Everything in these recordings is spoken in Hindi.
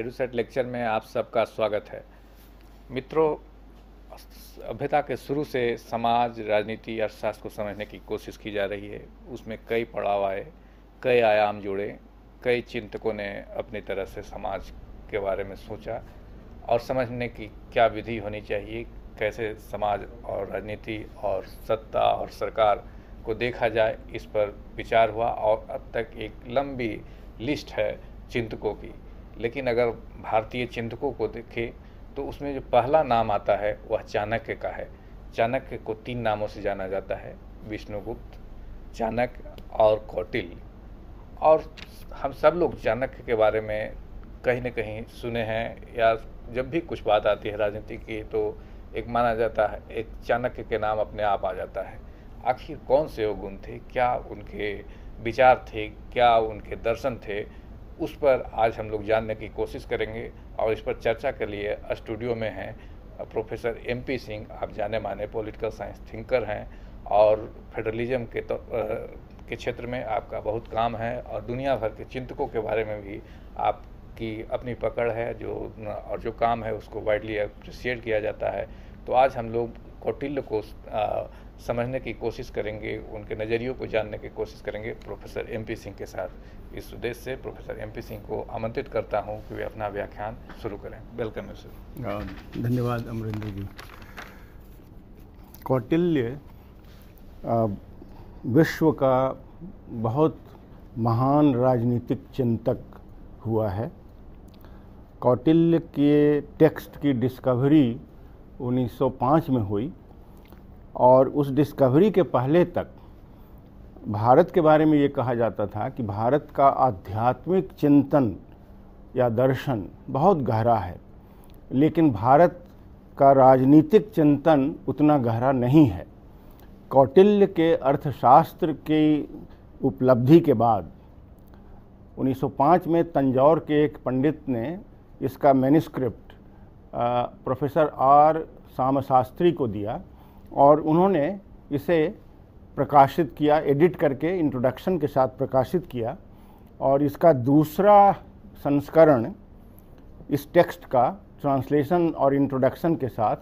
एडुसेट लेक्चर में आप सबका स्वागत है मित्रों सभ्यता के शुरू से समाज राजनीति अर्थशास्त्र को समझने की कोशिश की जा रही है उसमें कई पड़ाव आए कई आयाम जुड़े कई चिंतकों ने अपनी तरह से समाज के बारे में सोचा और समझने की क्या विधि होनी चाहिए कैसे समाज और राजनीति और सत्ता और सरकार को देखा जाए इस पर विचार हुआ और अब तक एक लंबी लिस्ट है चिंतकों की लेकिन अगर भारतीय चिंतकों को देखें तो उसमें जो पहला नाम आता है वह चाणक्य का है चाणक्य को तीन नामों से जाना जाता है विष्णुगुप्त चाणक्य और कौटिल और हम सब लोग चाणक्य के बारे में कहीं ना कहीं सुने हैं या जब भी कुछ बात आती है राजनीति की तो एक माना जाता है एक चाणक्य के नाम अपने आप आ जाता है आखिर कौन से वो गुण थे क्या उनके विचार थे क्या उनके दर्शन थे उस पर आज हम लोग जानने की कोशिश करेंगे और इस पर चर्चा के लिए स्टूडियो में हैं प्रोफेसर एम पी सिंह आप जाने माने पॉलिटिकल साइंस थिंकर हैं और फेडरलिज्म के तो, आ, के क्षेत्र में आपका बहुत काम है और दुनिया भर के चिंतकों के बारे में भी आपकी अपनी पकड़ है जो और जो काम है उसको वाइडली अप्रिसिएट किया जाता है तो आज हम लोग कौटिल्य को आ, समझने की कोशिश करेंगे उनके नज़रियों को जानने की कोशिश करेंगे प्रोफेसर एम पी सिंह के साथ इस उद्देश्य से प्रोफेसर एम पी सिंह को आमंत्रित करता हूँ कि वे अपना व्याख्यान शुरू करें वेलकम है सर हाँ, धन्यवाद अमरिंदर जी कौटिल्य विश्व का बहुत महान राजनीतिक चिंतक हुआ है कौटिल्य के टेक्स्ट की डिस्कवरी 1905 में हुई और उस डिस्कवरी के पहले तक भारत के बारे में ये कहा जाता था कि भारत का आध्यात्मिक चिंतन या दर्शन बहुत गहरा है लेकिन भारत का राजनीतिक चिंतन उतना गहरा नहीं है कौटिल्य के अर्थशास्त्र की उपलब्धि के बाद 1905 में तंजौर के एक पंडित ने इसका मैनिस्क्रिप्ट प्रोफेसर आर सामशास्त्री को दिया और उन्होंने इसे प्रकाशित किया एडिट करके इंट्रोडक्शन के साथ प्रकाशित किया और इसका दूसरा संस्करण इस टेक्स्ट का ट्रांसलेशन और इंट्रोडक्शन के साथ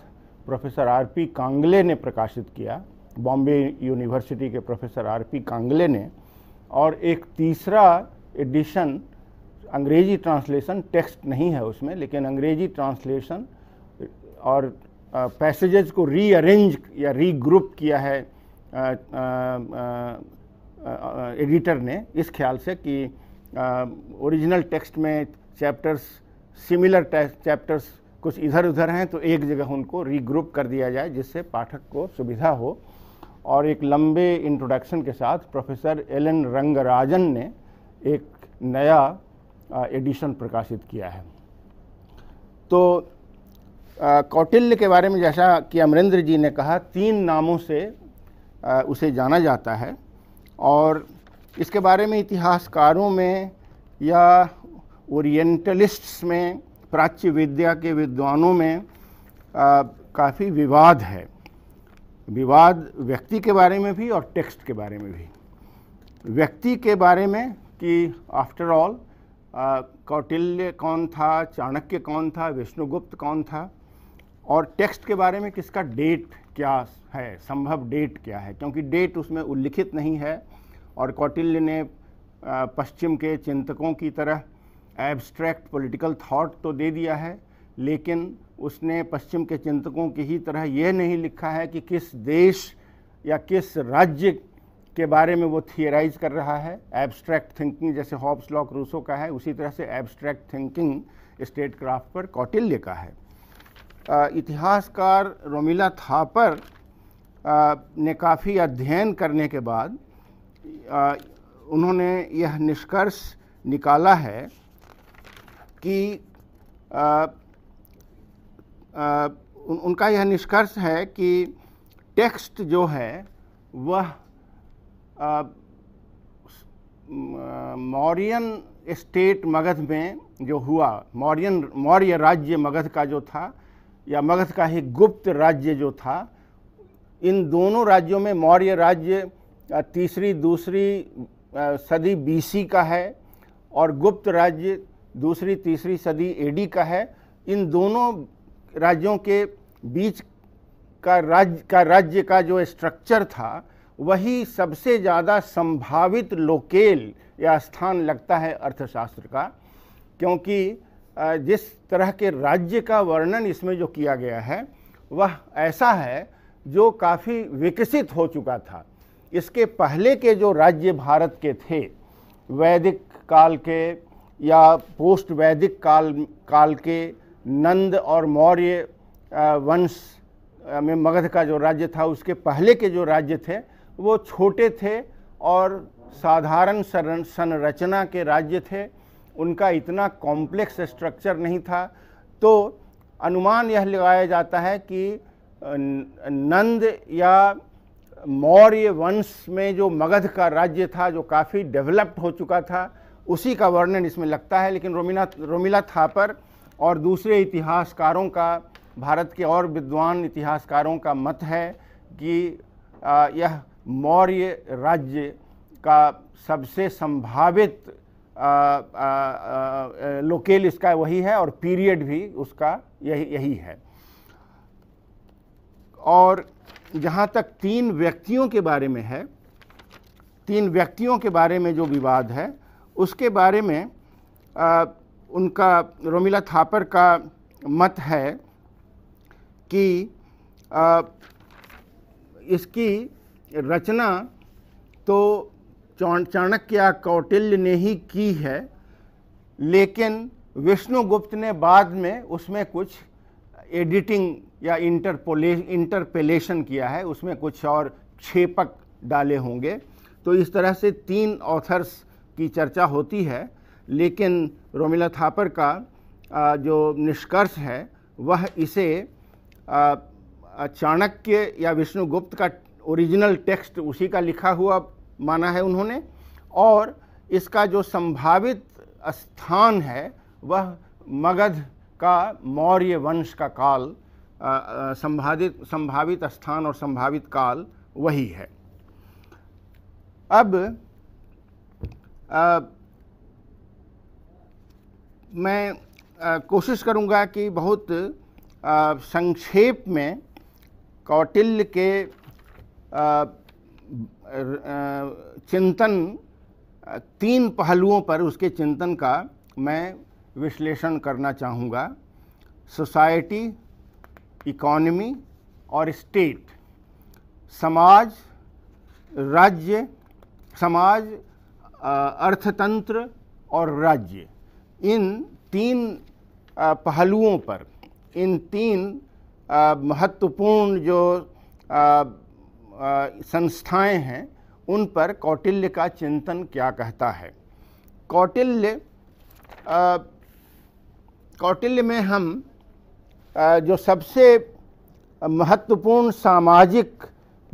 प्रोफेसर आर पी कांगले ने प्रकाशित किया बॉम्बे यूनिवर्सिटी के प्रोफेसर आर पी कांगले ने और एक तीसरा एडिशन अंग्रेजी ट्रांसलेशन टेक्स्ट नहीं है उसमें लेकिन अंग्रेजी ट्रांसलेशन और पैसेजेस को रीअरेंज या रीग्रुप किया है एडिटर ने इस ख्याल से कि ओरिजिनल टेक्स्ट में चैप्टर्स सिमिलर चैप्टर्स कुछ इधर उधर हैं तो एक जगह उनको रीग्रुप कर दिया जाए जिससे पाठक को सुविधा हो और एक लंबे इंट्रोडक्शन के साथ प्रोफेसर एल एन रंगराजन ने एक नया एडिशन प्रकाशित किया है तो कौटिल्य के बारे में जैसा कि अमरेंद्र जी ने कहा तीन नामों से आ, उसे जाना जाता है और इसके बारे में इतिहासकारों में या ओरिएंटलिस्ट्स में प्राच्य विद्या के विद्वानों में काफ़ी विवाद है विवाद व्यक्ति के बारे में भी और टेक्स्ट के बारे में भी व्यक्ति के बारे में कि आफ्टर ऑल कौटिल्य कौन था चाणक्य कौन था विष्णुगुप्त कौन था और टेक्स्ट के बारे में किसका डेट क्या है संभव डेट क्या है क्योंकि डेट उसमें उल्लिखित नहीं है और कौटिल्य ने पश्चिम के चिंतकों की तरह एब्स्ट्रैक्ट पॉलिटिकल थॉट तो दे दिया है लेकिन उसने पश्चिम के चिंतकों की ही तरह यह नहीं लिखा है कि किस देश या किस राज्य के बारे में वो थियराइज कर रहा है एब्स्ट्रैक्ट थिंकिंग जैसे हॉब्स लॉक रूसो का है उसी तरह से एब्स्ट्रैक्ट थिंकिंग स्टेट क्राफ्ट पर कौटिल्य का है इतिहासकार रोमिला थापर ने काफ़ी अध्ययन करने के बाद उन्होंने यह निष्कर्ष निकाला है कि उनका यह निष्कर्ष है कि टेक्स्ट जो है वह मौर्यन स्टेट मगध में जो हुआ मौर्यन मौर्य राज्य मगध का जो था या मगध का ही गुप्त राज्य जो था इन दोनों राज्यों में मौर्य राज्य तीसरी दूसरी सदी बीसी का है और गुप्त राज्य दूसरी तीसरी सदी एडी का है इन दोनों राज्यों के बीच का राज्य का राज्य का जो स्ट्रक्चर था वही सबसे ज़्यादा संभावित लोकेल या स्थान लगता है अर्थशास्त्र का क्योंकि जिस तरह के राज्य का वर्णन इसमें जो किया गया है वह ऐसा है जो काफ़ी विकसित हो चुका था इसके पहले के जो राज्य भारत के थे वैदिक काल के या पोस्ट वैदिक काल काल के नंद और मौर्य वंश में मगध का जो राज्य था उसके पहले के जो राज्य थे वो छोटे थे और साधारण संरचना के राज्य थे उनका इतना कॉम्प्लेक्स स्ट्रक्चर नहीं था तो अनुमान यह लगाया जाता है कि नंद या मौर्य वंश में जो मगध का राज्य था जो काफ़ी डेवलप्ड हो चुका था उसी का वर्णन इसमें लगता है लेकिन रोमिना रोमिला थापर और दूसरे इतिहासकारों का भारत के और विद्वान इतिहासकारों का मत है कि यह मौर्य राज्य का सबसे संभावित लोकेल इसका वही है और पीरियड भी उसका यही यही है और जहाँ तक तीन व्यक्तियों के बारे में है तीन व्यक्तियों के बारे में जो विवाद है उसके बारे में आ, उनका रोमिला थापर का मत है कि आ, इसकी रचना तो चाणक्य चाणक्य कौटिल्य ने ही की है लेकिन विष्णुगुप्त ने बाद में उसमें कुछ एडिटिंग या इंटरपोले इंटरपेलेशन किया है उसमें कुछ और छेपक डाले होंगे तो इस तरह से तीन ऑथर्स की चर्चा होती है लेकिन रोमिला थापर का जो निष्कर्ष है वह इसे चाणक्य या विष्णुगुप्त का ओरिजिनल टेक्स्ट उसी का लिखा हुआ माना है उन्होंने और इसका जो संभावित स्थान है वह मगध का मौर्य वंश का काल संभावित संभावित स्थान और संभावित काल वही है अब आ, मैं आ, कोशिश करूंगा कि बहुत संक्षेप में कौटिल्य के आ, चिंतन तीन पहलुओं पर उसके चिंतन का मैं विश्लेषण करना चाहूँगा सोसाइटी इकॉनमी और स्टेट समाज राज्य समाज अर्थतंत्र और राज्य इन तीन पहलुओं पर इन तीन महत्वपूर्ण जो संस्थाएं हैं उन पर कौटिल्य का चिंतन क्या कहता है कौटिल्य कौटिल्य में हम आ, जो सबसे महत्वपूर्ण सामाजिक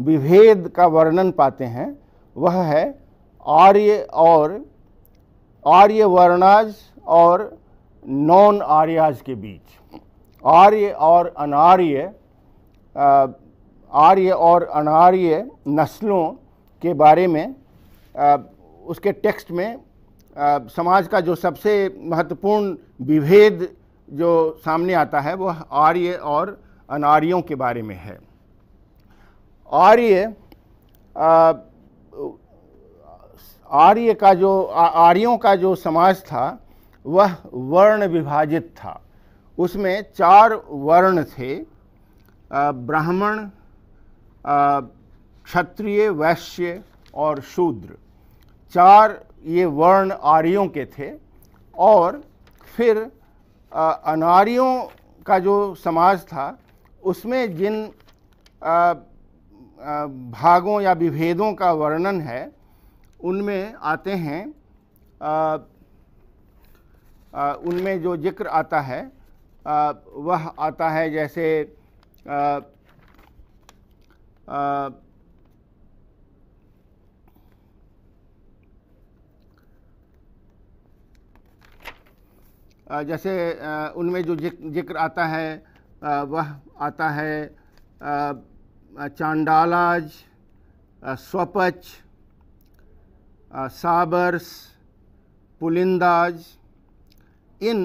विभेद का वर्णन पाते हैं वह है आर्य और आर्य वर्णाज और नॉन आर्याज के बीच आर्य और अनार्य आर्य और अनार्य नस्लों के बारे में आ, उसके टेक्स्ट में आ, समाज का जो सबसे महत्वपूर्ण विभेद जो सामने आता है वह आर्य और अनार्यों के बारे में है आर्य आर्य का जो आर्यों का जो समाज था वह वर्ण विभाजित था उसमें चार वर्ण थे ब्राह्मण क्षत्रिय वैश्य और शूद्र चार ये वर्ण आर्यों के थे और फिर अनार्यों का जो समाज था उसमें जिन आ, आ, भागों या विभेदों का वर्णन है उनमें आते हैं उनमें जो जिक्र आता है वह आता है जैसे आ, जैसे उनमें जो जिक्र आता है वह आता है चांडालाज स्वपच साबर्स पुलिंदाज इन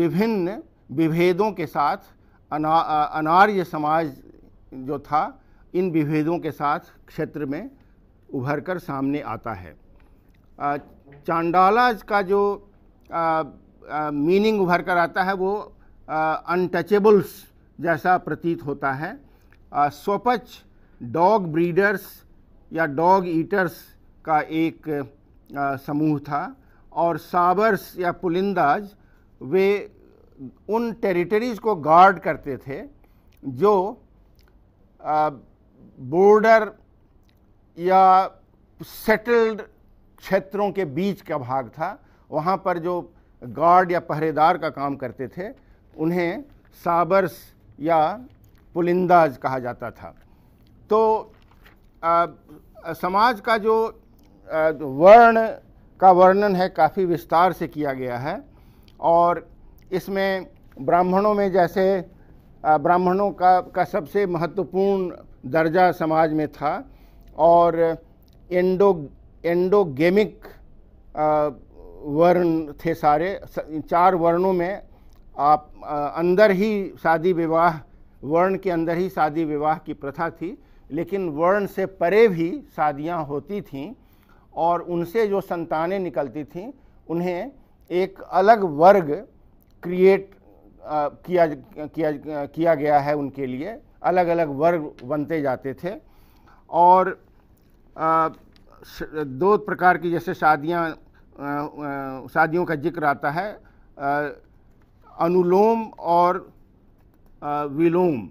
विभिन्न विभेदों के साथ अना, अनार्य समाज जो था इन विभेदों के साथ क्षेत्र में उभर कर सामने आता है चांडाला का जो मीनिंग उभर कर आता है वो अनटचेबल्स जैसा प्रतीत होता है स्वपच डॉग ब्रीडर्स या डॉग ईटर्स का एक आ, समूह था और साबर्स या पुलिंदाज वे उन टेरिटरीज़ को गार्ड करते थे जो आ, बॉर्डर या सेटल्ड क्षेत्रों के बीच का भाग था वहाँ पर जो गार्ड या पहरेदार का काम करते थे उन्हें साबर्स या पुलिंदाज कहा जाता था तो आ, समाज का जो आ, वर्ण का वर्णन है काफ़ी विस्तार से किया गया है और इसमें ब्राह्मणों में जैसे ब्राह्मणों का का सबसे महत्वपूर्ण दर्जा समाज में था और एंडो एंडोगेमिक वर्ण थे सारे चार वर्णों में आप अंदर ही शादी विवाह वर्ण के अंदर ही शादी विवाह की प्रथा थी लेकिन वर्ण से परे भी शादियां होती थीं और उनसे जो संतानें निकलती थीं उन्हें एक अलग वर्ग क्रिएट किया किया किया गया है उनके लिए अलग अलग वर्ग बनते जाते थे और दो प्रकार की जैसे शादियां शादियों का जिक्र आता है अनुलोम और विलोम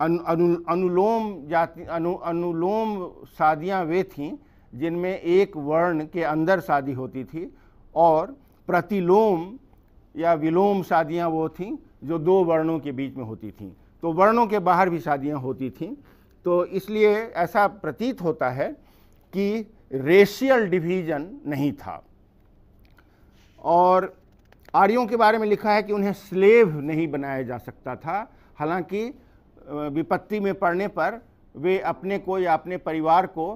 अनु, अनु, अनुलोम जाति अनु, अनुलोम शादियां वे थीं जिनमें एक वर्ण के अंदर शादी होती थी और प्रतिलोम या विलोम शादियां वो थीं जो दो वर्णों के बीच में होती थीं तो वर्णों के बाहर भी शादियां होती थीं तो इसलिए ऐसा प्रतीत होता है कि रेशियल डिवीज़न नहीं था और आर्यों के बारे में लिखा है कि उन्हें स्लेव नहीं बनाया जा सकता था हालांकि विपत्ति में पड़ने पर वे अपने को या अपने परिवार को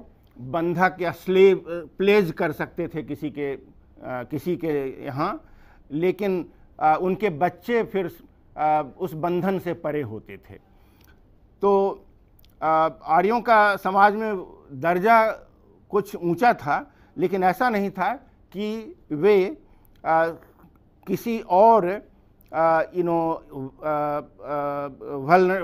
बंधक या स्लेव प्लेज कर सकते थे किसी के आ, किसी के यहाँ लेकिन आ, उनके बच्चे फिर उस बंधन से परे होते थे तो आर्यों का समाज में दर्जा कुछ ऊंचा था लेकिन ऐसा नहीं था कि वे आ, किसी और यू नो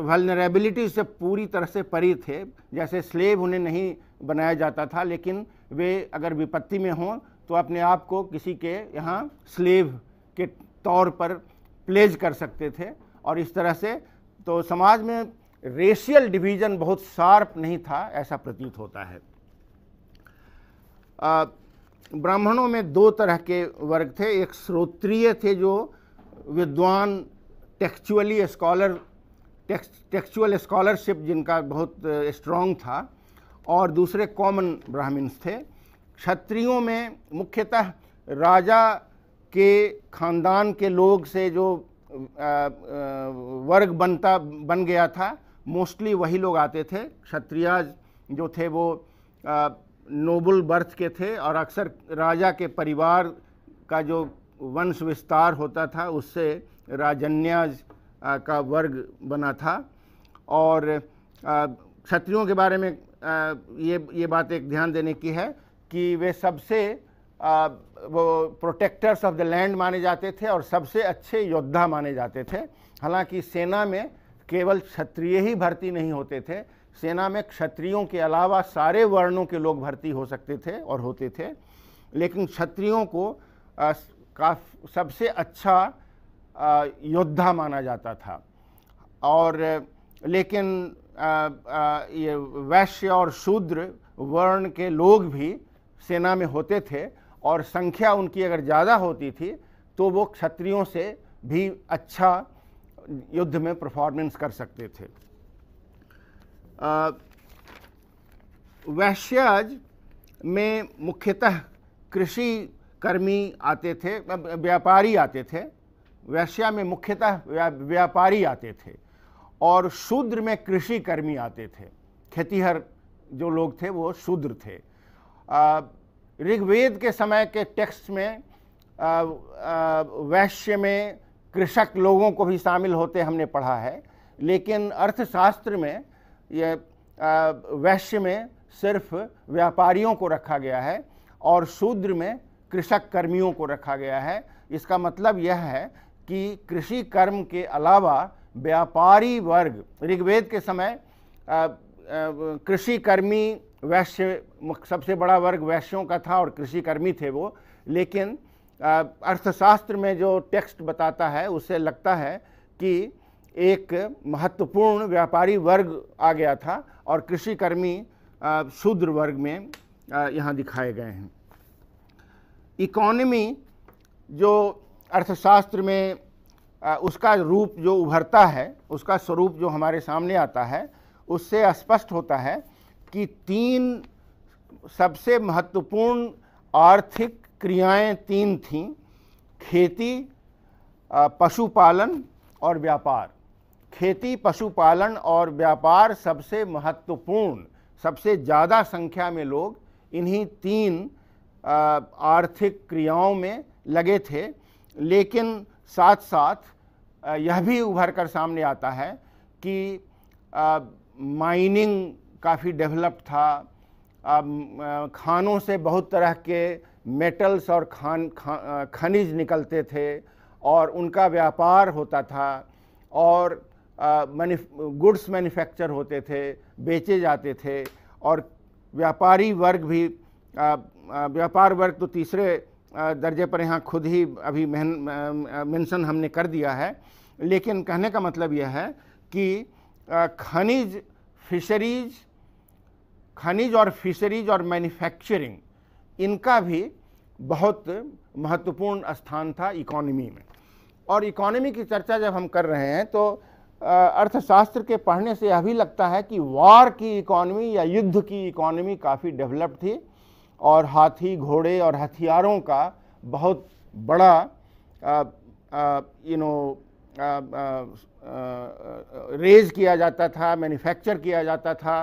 वलनरेबिलिटी से पूरी तरह से परे थे जैसे स्लेव उन्हें नहीं बनाया जाता था लेकिन वे अगर विपत्ति में हों तो अपने आप को किसी के यहाँ स्लेव के तौर पर प्लेज कर सकते थे और इस तरह से तो समाज में रेशियल डिवीज़न बहुत शार्प नहीं था ऐसा प्रतीत होता है ब्राह्मणों में दो तरह के वर्ग थे एक श्रोत्रिय थे जो विद्वान टेक्चुअली स्कॉलर टेक्चुअल स्कॉलरशिप जिनका बहुत स्ट्रॉन्ग था और दूसरे कॉमन ब्राह्मण्स थे क्षत्रियों में मुख्यतः राजा के खानदान के लोग से जो वर्ग बनता बन गया था मोस्टली वही लोग आते थे क्षत्रियाज जो थे वो नोबल बर्थ के थे और अक्सर राजा के परिवार का जो वंश विस्तार होता था उससे राजन्याज का वर्ग बना था और क्षत्रियों के बारे में ये ये बात एक ध्यान देने की है कि वे सबसे वो प्रोटेक्टर्स ऑफ द लैंड माने जाते थे और सबसे अच्छे योद्धा माने जाते थे हालांकि सेना में केवल क्षत्रिय ही भर्ती नहीं होते थे सेना में क्षत्रियों के अलावा सारे वर्णों के लोग भर्ती हो सकते थे और होते थे लेकिन क्षत्रियों को का सबसे अच्छा योद्धा माना जाता था और लेकिन ये वैश्य और शूद्र वर्ण के लोग भी सेना में होते थे और संख्या उनकी अगर ज़्यादा होती थी तो वो क्षत्रियों से भी अच्छा युद्ध में परफॉर्मेंस कर सकते थे वैश्याज में मुख्यतः कृषि कर्मी आते थे व्यापारी आते थे वैश्या में मुख्यतः व्यापारी आते थे और शूद्र में कृषि कर्मी आते थे खेतीहर जो लोग थे वो शूद्र थे आ, ऋग्वेद के समय के टेक्स्ट में वैश्य में कृषक लोगों को भी शामिल होते हमने पढ़ा है लेकिन अर्थशास्त्र में ये वैश्य में सिर्फ व्यापारियों को रखा गया है और शूद्र में कृषक कर्मियों को रखा गया है इसका मतलब यह है कि कृषि कर्म के अलावा व्यापारी वर्ग ऋग्वेद के समय कृषि कर्मी वैश्य सबसे बड़ा वर्ग वैश्यों का था और कृषिकर्मी थे वो लेकिन अर्थशास्त्र में जो टेक्स्ट बताता है उससे लगता है कि एक महत्वपूर्ण व्यापारी वर्ग आ गया था और कृषिकर्मी शूद्र वर्ग में यहाँ दिखाए गए हैं इकोनमी जो अर्थशास्त्र में उसका रूप जो उभरता है उसका स्वरूप जो हमारे सामने आता है उससे स्पष्ट होता है कि तीन सबसे महत्वपूर्ण आर्थिक क्रियाएं तीन थीं खेती पशुपालन और व्यापार खेती पशुपालन और व्यापार सबसे महत्वपूर्ण सबसे ज़्यादा संख्या में लोग इन्हीं तीन आर्थिक क्रियाओं में लगे थे लेकिन साथ साथ यह भी उभर कर सामने आता है कि माइनिंग काफ़ी डेवलप था अब खानों से बहुत तरह के मेटल्स और खान खा, खनिज निकलते थे और उनका व्यापार होता था और गुड्स मैन्युफैक्चर होते थे बेचे जाते थे और व्यापारी वर्ग भी व्यापार वर्ग तो तीसरे दर्जे पर यहाँ खुद ही अभी मेंशन हमने कर दिया है लेकिन कहने का मतलब यह है कि खनिज फिशरीज़ खनिज और फिशरीज और मैन्युफैक्चरिंग इनका भी बहुत महत्वपूर्ण स्थान था इकोनॉमी में और इकोनॉमी की चर्चा जब हम कर रहे हैं तो अर्थशास्त्र के पढ़ने से यह भी लगता है कि वार की इकोनॉमी या युद्ध की इकोनॉमी काफ़ी डेवलप थी और हाथी घोड़े और हथियारों का बहुत बड़ा यू नो रेज किया जाता था मैन्युफैक्चर किया जाता था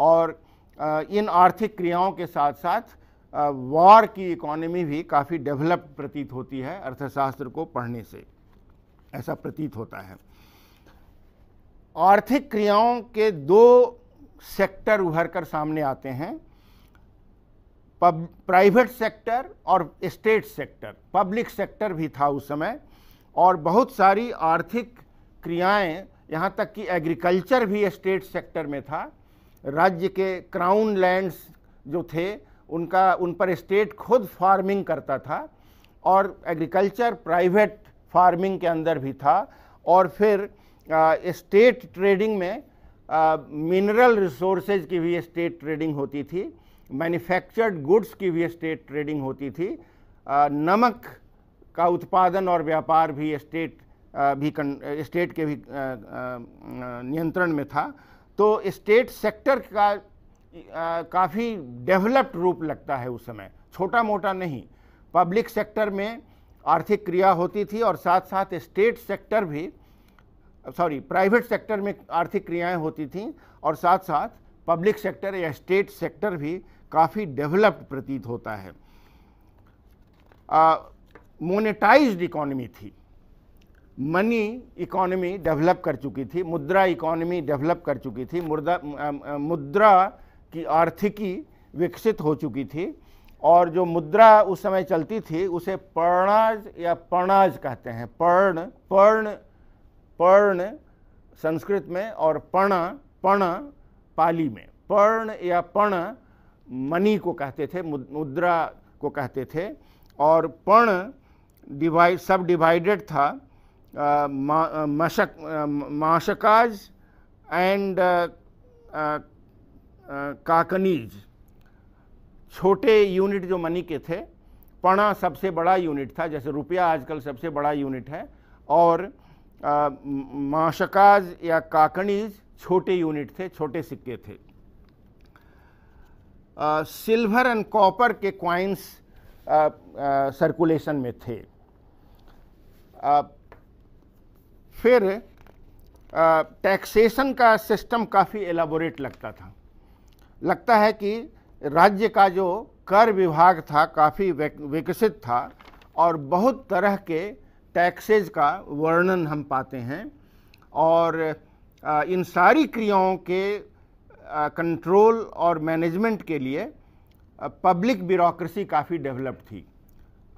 और इन आर्थिक क्रियाओं के साथ साथ वॉर की इकोनॉमी भी काफ़ी डेवलप प्रतीत होती है अर्थशास्त्र को पढ़ने से ऐसा प्रतीत होता है आर्थिक क्रियाओं के दो सेक्टर उभर कर सामने आते हैं प्राइवेट सेक्टर और स्टेट सेक्टर पब्लिक सेक्टर भी था उस समय और बहुत सारी आर्थिक क्रियाएं यहाँ तक कि एग्रीकल्चर भी स्टेट सेक्टर में था राज्य के क्राउन लैंड्स जो थे उनका उन पर स्टेट खुद फार्मिंग करता था और एग्रीकल्चर प्राइवेट फार्मिंग के अंदर भी था और फिर स्टेट ट्रेडिंग में मिनरल रिसोर्सेज की भी स्टेट ट्रेडिंग होती थी मैन्युफैक्चर्ड गुड्स की भी स्टेट ट्रेडिंग होती थी आ, नमक का उत्पादन और व्यापार भी स्टेट भी स्टेट के भी नियंत्रण में था तो स्टेट सेक्टर का काफ़ी डेवलप्ड रूप लगता है उस समय छोटा मोटा नहीं पब्लिक सेक्टर में आर्थिक क्रिया होती थी और साथ साथ स्टेट सेक्टर भी सॉरी प्राइवेट सेक्टर में आर्थिक क्रियाएं होती थी और साथ साथ पब्लिक सेक्टर या स्टेट सेक्टर भी काफ़ी डेवलप्ड प्रतीत होता है मोनेटाइज्ड इकोनॉमी थी मनी इकोनॉमी डेवलप कर चुकी थी मुद्रा इकोनॉमी डेवलप कर चुकी थी मुद्रा मुद्रा की आर्थिकी विकसित हो चुकी थी और जो मुद्रा उस समय चलती थी उसे पर्णाज या पर्णाज कहते हैं पर्ण पर्ण पर्ण संस्कृत में और पण पण पाली में पर्ण या पण मनी को कहते थे मुद्रा को कहते थे और पण डिवाइड सब डिवाइडेड था मशक माशकाज एंड काकनीज छोटे यूनिट जो मनी के थे पणा सबसे बड़ा यूनिट था जैसे रुपया आजकल सबसे बड़ा यूनिट है और माशकाज uh, या काकनीज छोटे यूनिट थे छोटे सिक्के थे सिल्वर एंड कॉपर के क्वाइंस सर्कुलेशन uh, uh, में थे आ, फिर टैक्सेशन का सिस्टम काफ़ी एलाबोरेट लगता था लगता है कि राज्य का जो कर विभाग था काफ़ी विकसित था और बहुत तरह के टैक्सेज का वर्णन हम पाते हैं और इन सारी क्रियाओं के कंट्रोल और मैनेजमेंट के लिए पब्लिक ब्यूरोक्रेसी काफ़ी डेवलप थी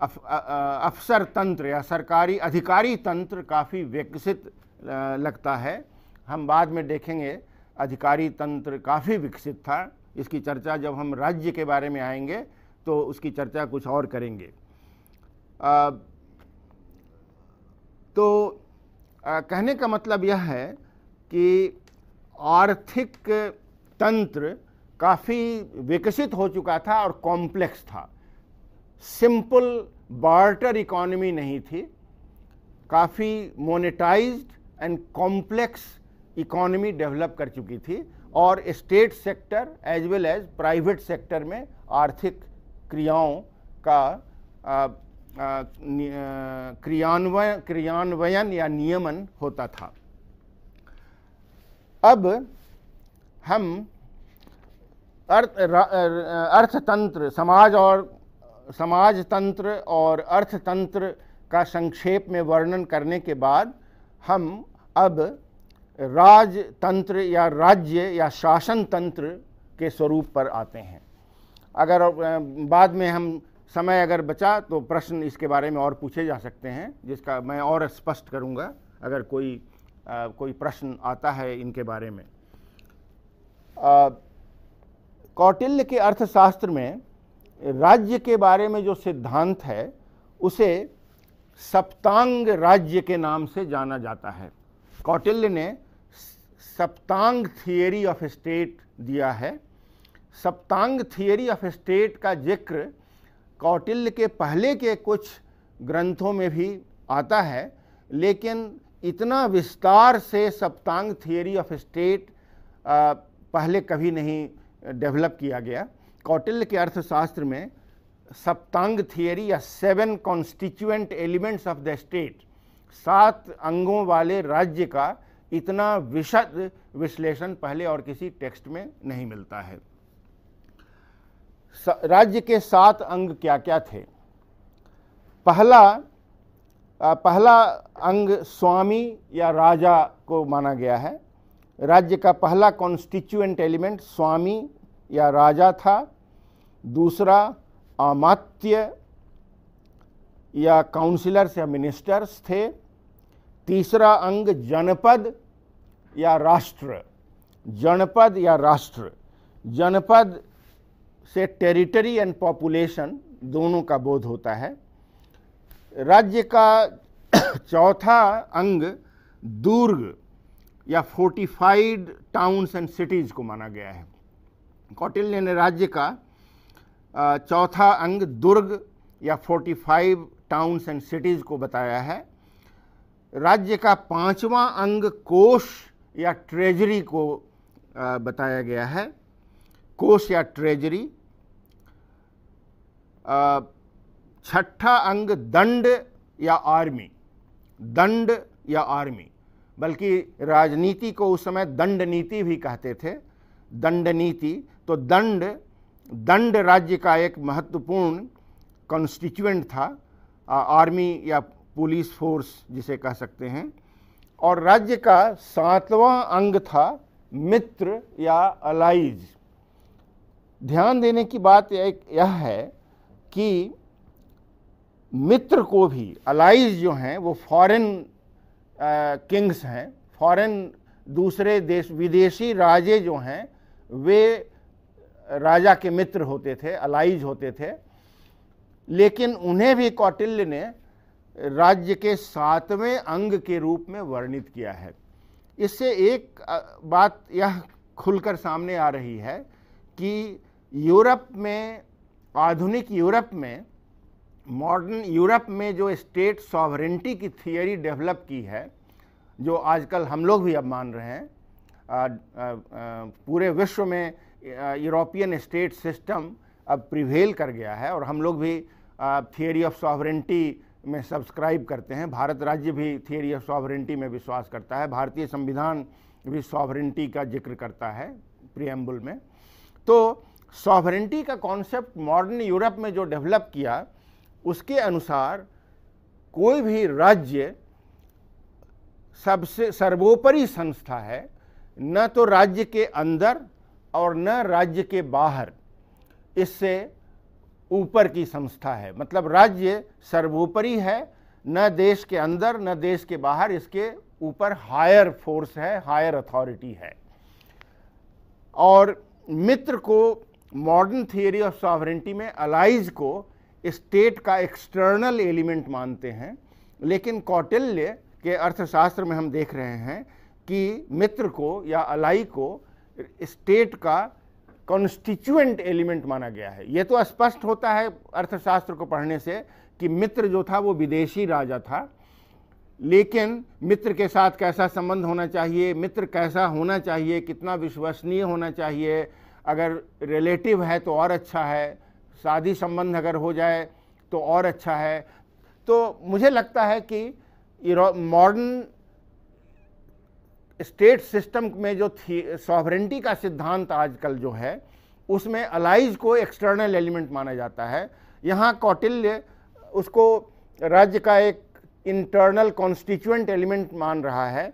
अफ, अफसर तंत्र या सरकारी अधिकारी तंत्र काफ़ी विकसित लगता है हम बाद में देखेंगे अधिकारी तंत्र काफ़ी विकसित था इसकी चर्चा जब हम राज्य के बारे में आएंगे तो उसकी चर्चा कुछ और करेंगे आ, तो आ, कहने का मतलब यह है कि आर्थिक तंत्र काफ़ी विकसित हो चुका था और कॉम्प्लेक्स था सिंपल बार्टर इकोनॉमी नहीं थी काफ़ी monetized and complex economy develop कर चुकी थी और state sector as well as private sector में आर्थिक क्रियाओं का क्रियान्वय क्रियान्वयन या नियमन होता था अब हम अर्थ अर्थतंत्र समाज और समाज तंत्र और अर्थतंत्र का संक्षेप में वर्णन करने के बाद हम अब राजतंत्र या राज्य या शासन तंत्र के स्वरूप पर आते हैं अगर बाद में हम समय अगर बचा तो प्रश्न इसके बारे में और पूछे जा सकते हैं जिसका मैं और स्पष्ट करूंगा अगर कोई आ, कोई प्रश्न आता है इनके बारे में कौटिल्य के अर्थशास्त्र में राज्य के बारे में जो सिद्धांत है उसे सप्तांग राज्य के नाम से जाना जाता है कौटिल्य ने सप्तांग थियरी ऑफ स्टेट दिया है सप्तांग थियरी ऑफ स्टेट का जिक्र कौटिल्य के पहले के कुछ ग्रंथों में भी आता है लेकिन इतना विस्तार से सप्तांग थियोरी ऑफ स्टेट पहले कभी नहीं डेवलप किया गया कौटिल्य के अर्थशास्त्र में सप्तांग थियरी या seven constituent elements of the state सात अंगों वाले राज्य का इतना विशद विश्लेषण पहले और किसी टेक्स्ट में नहीं मिलता है राज्य के सात अंग क्या क्या थे पहला पहला अंग स्वामी या राजा को माना गया है राज्य का पहला कॉन्स्टिट्यूएंट एलिमेंट स्वामी या राजा था दूसरा अमात्य या काउंसिलर्स या मिनिस्टर्स थे तीसरा अंग जनपद या राष्ट्र जनपद या राष्ट्र जनपद से टेरिटरी एंड पॉपुलेशन दोनों का बोध होता है राज्य का चौथा अंग दुर्ग या फोर्टिफाइड टाउन्स एंड सिटीज़ को माना गया है कौटिल्य ने राज्य का चौथा अंग दुर्ग या 45 टाउन्स एंड सिटीज़ को बताया है राज्य का पांचवा अंग कोष या ट्रेजरी को बताया गया है कोष या ट्रेजरी छठा अंग दंड या आर्मी दंड या आर्मी बल्कि राजनीति को उस समय दंड नीति भी कहते थे दंड नीति तो दंड दंड राज्य का एक महत्वपूर्ण कॉन्स्टिट्यूएंट था आर्मी या पुलिस फोर्स जिसे कह सकते हैं और राज्य का सातवां अंग था मित्र या अलाइज ध्यान देने की बात एक यह है कि मित्र को भी अलाइज जो हैं वो फॉरेन किंग्स हैं फॉरेन दूसरे देश विदेशी राजे जो हैं वे राजा के मित्र होते थे अलाइज होते थे लेकिन उन्हें भी कौटिल्य ने राज्य के सातवें अंग के रूप में वर्णित किया है इससे एक बात यह खुलकर सामने आ रही है कि यूरोप में आधुनिक यूरोप में मॉडर्न यूरोप में जो स्टेट सॉवरेंटी की थियोरी डेवलप की है जो आजकल हम लोग भी अब मान रहे हैं आ, आ, आ, पूरे विश्व में यूरोपियन स्टेट सिस्टम अब प्रिवेल कर गया है और हम लोग भी थियोरी ऑफ सॉवरेंटी में सब्सक्राइब करते हैं भारत राज्य भी थियोरी ऑफ सॉवरेंटी में विश्वास करता है भारतीय संविधान भी सॉवरेंटी का जिक्र करता है प्रियम्बुल में तो सॉवरेंटी का कॉन्सेप्ट मॉडर्न यूरोप में जो डेवलप किया उसके अनुसार कोई भी राज्य सबसे सर्वोपरि संस्था है न तो राज्य के अंदर और न राज्य के बाहर इससे ऊपर की संस्था है मतलब राज्य सर्वोपरि है न देश के अंदर न देश के बाहर इसके ऊपर हायर फोर्स है हायर अथॉरिटी है और मित्र को मॉडर्न थियोरी ऑफ सॉवरेंटी में अलाइज को स्टेट का एक्सटर्नल एलिमेंट मानते हैं लेकिन कौटिल्य के अर्थशास्त्र में हम देख रहे हैं कि मित्र को या अलाई को स्टेट का कॉन्स्टिट्यूएंट एलिमेंट माना गया है यह तो स्पष्ट होता है अर्थशास्त्र को पढ़ने से कि मित्र जो था वो विदेशी राजा था लेकिन मित्र के साथ कैसा संबंध होना चाहिए मित्र कैसा होना चाहिए कितना विश्वसनीय होना चाहिए अगर रिलेटिव है तो और अच्छा है शादी संबंध अगर हो जाए तो और अच्छा है तो मुझे लगता है कि मॉडर्न स्टेट सिस्टम में जो थी सॉवरेंटी का सिद्धांत आजकल जो है उसमें अलाइज को एक्सटर्नल एलिमेंट माना जाता है यहाँ कौटिल्य उसको राज्य का एक इंटरनल कॉन्स्टिट्यूएंट एलिमेंट मान रहा है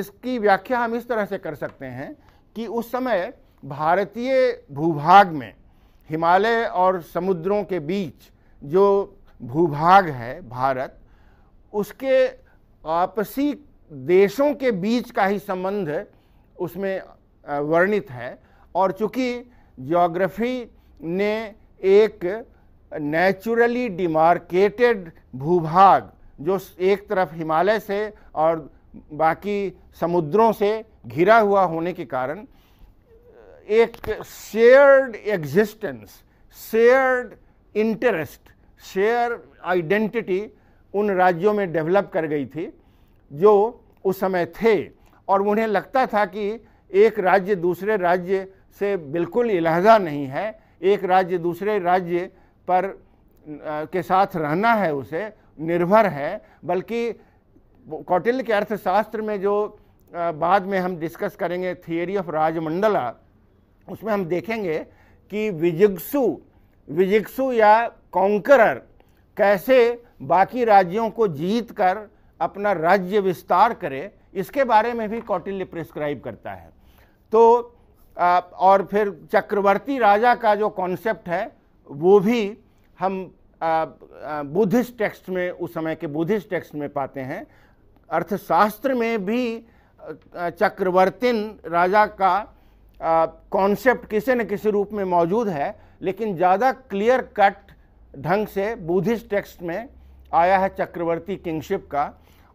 इसकी व्याख्या हम इस तरह से कर सकते हैं कि उस समय भारतीय भूभाग में हिमालय और समुद्रों के बीच जो भूभाग है भारत उसके आपसी देशों के बीच का ही संबंध उसमें वर्णित है और चूँकि जोग्राफी ने एक नेचुरली डिमार्केटेड भूभाग जो एक तरफ हिमालय से और बाकी समुद्रों से घिरा हुआ होने के कारण एक shared existence shared interest share identity उन राज्यों में डेवलप कर गई थी जो उस समय थे और उन्हें लगता था कि एक राज्य दूसरे राज्य से बिल्कुल इलाहदा नहीं है एक राज्य दूसरे राज्य पर के साथ रहना है उसे निर्भर है बल्कि कौटिल्य के अर्थशास्त्र में जो बाद में हम डिस्कस करेंगे थियोरी ऑफ राजमंडला उसमें हम देखेंगे कि विजिक्सु विजिक्सु या कॉन्करर कैसे बाकी राज्यों को जीत कर अपना राज्य विस्तार करे इसके बारे में भी कौटिल्य प्रिस्क्राइब करता है तो आ, और फिर चक्रवर्ती राजा का जो कॉन्सेप्ट है वो भी हम बुद्धिस्ट टेक्स्ट में उस समय के बुद्धिस्ट टेक्स्ट में पाते हैं अर्थशास्त्र में भी चक्रवर्तिन राजा का कॉन्सेप्ट किसी न किसी रूप में मौजूद है लेकिन ज़्यादा क्लियर कट ढंग से बुद्धिस्ट टेक्स्ट में आया है चक्रवर्ती किंगशिप का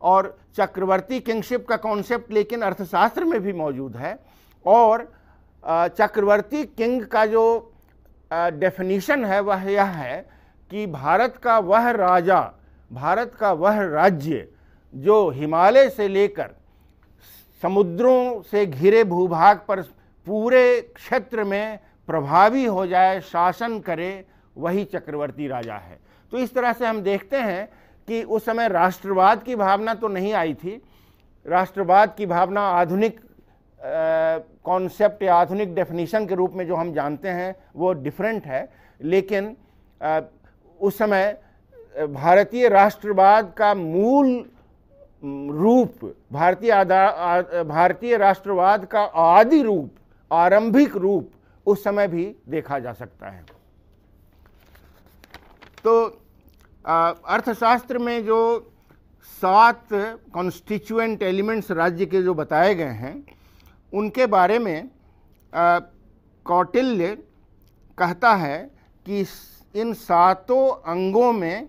और चक्रवर्ती किंगशिप का कॉन्सेप्ट लेकिन अर्थशास्त्र में भी मौजूद है और चक्रवर्ती किंग का जो डेफिनीशन है वह यह है कि भारत का वह राजा भारत का वह राज्य जो हिमालय से लेकर समुद्रों से घिरे भूभाग पर पूरे क्षेत्र में प्रभावी हो जाए शासन करे वही चक्रवर्ती राजा है तो इस तरह से हम देखते हैं कि उस समय राष्ट्रवाद की भावना तो नहीं आई थी राष्ट्रवाद की भावना आधुनिक कॉन्सेप्ट या आधुनिक डेफिनेशन के रूप में जो हम जानते हैं वो डिफरेंट है लेकिन आ, उस समय भारतीय राष्ट्रवाद का मूल रूप भारतीय भारतीय राष्ट्रवाद का आदि रूप आरंभिक रूप उस समय भी देखा जा सकता है तो अर्थशास्त्र में जो सात कॉन्स्टिट्यूएंट एलिमेंट्स राज्य के जो बताए गए हैं उनके बारे में कौटिल्य कहता है कि इन सातों अंगों में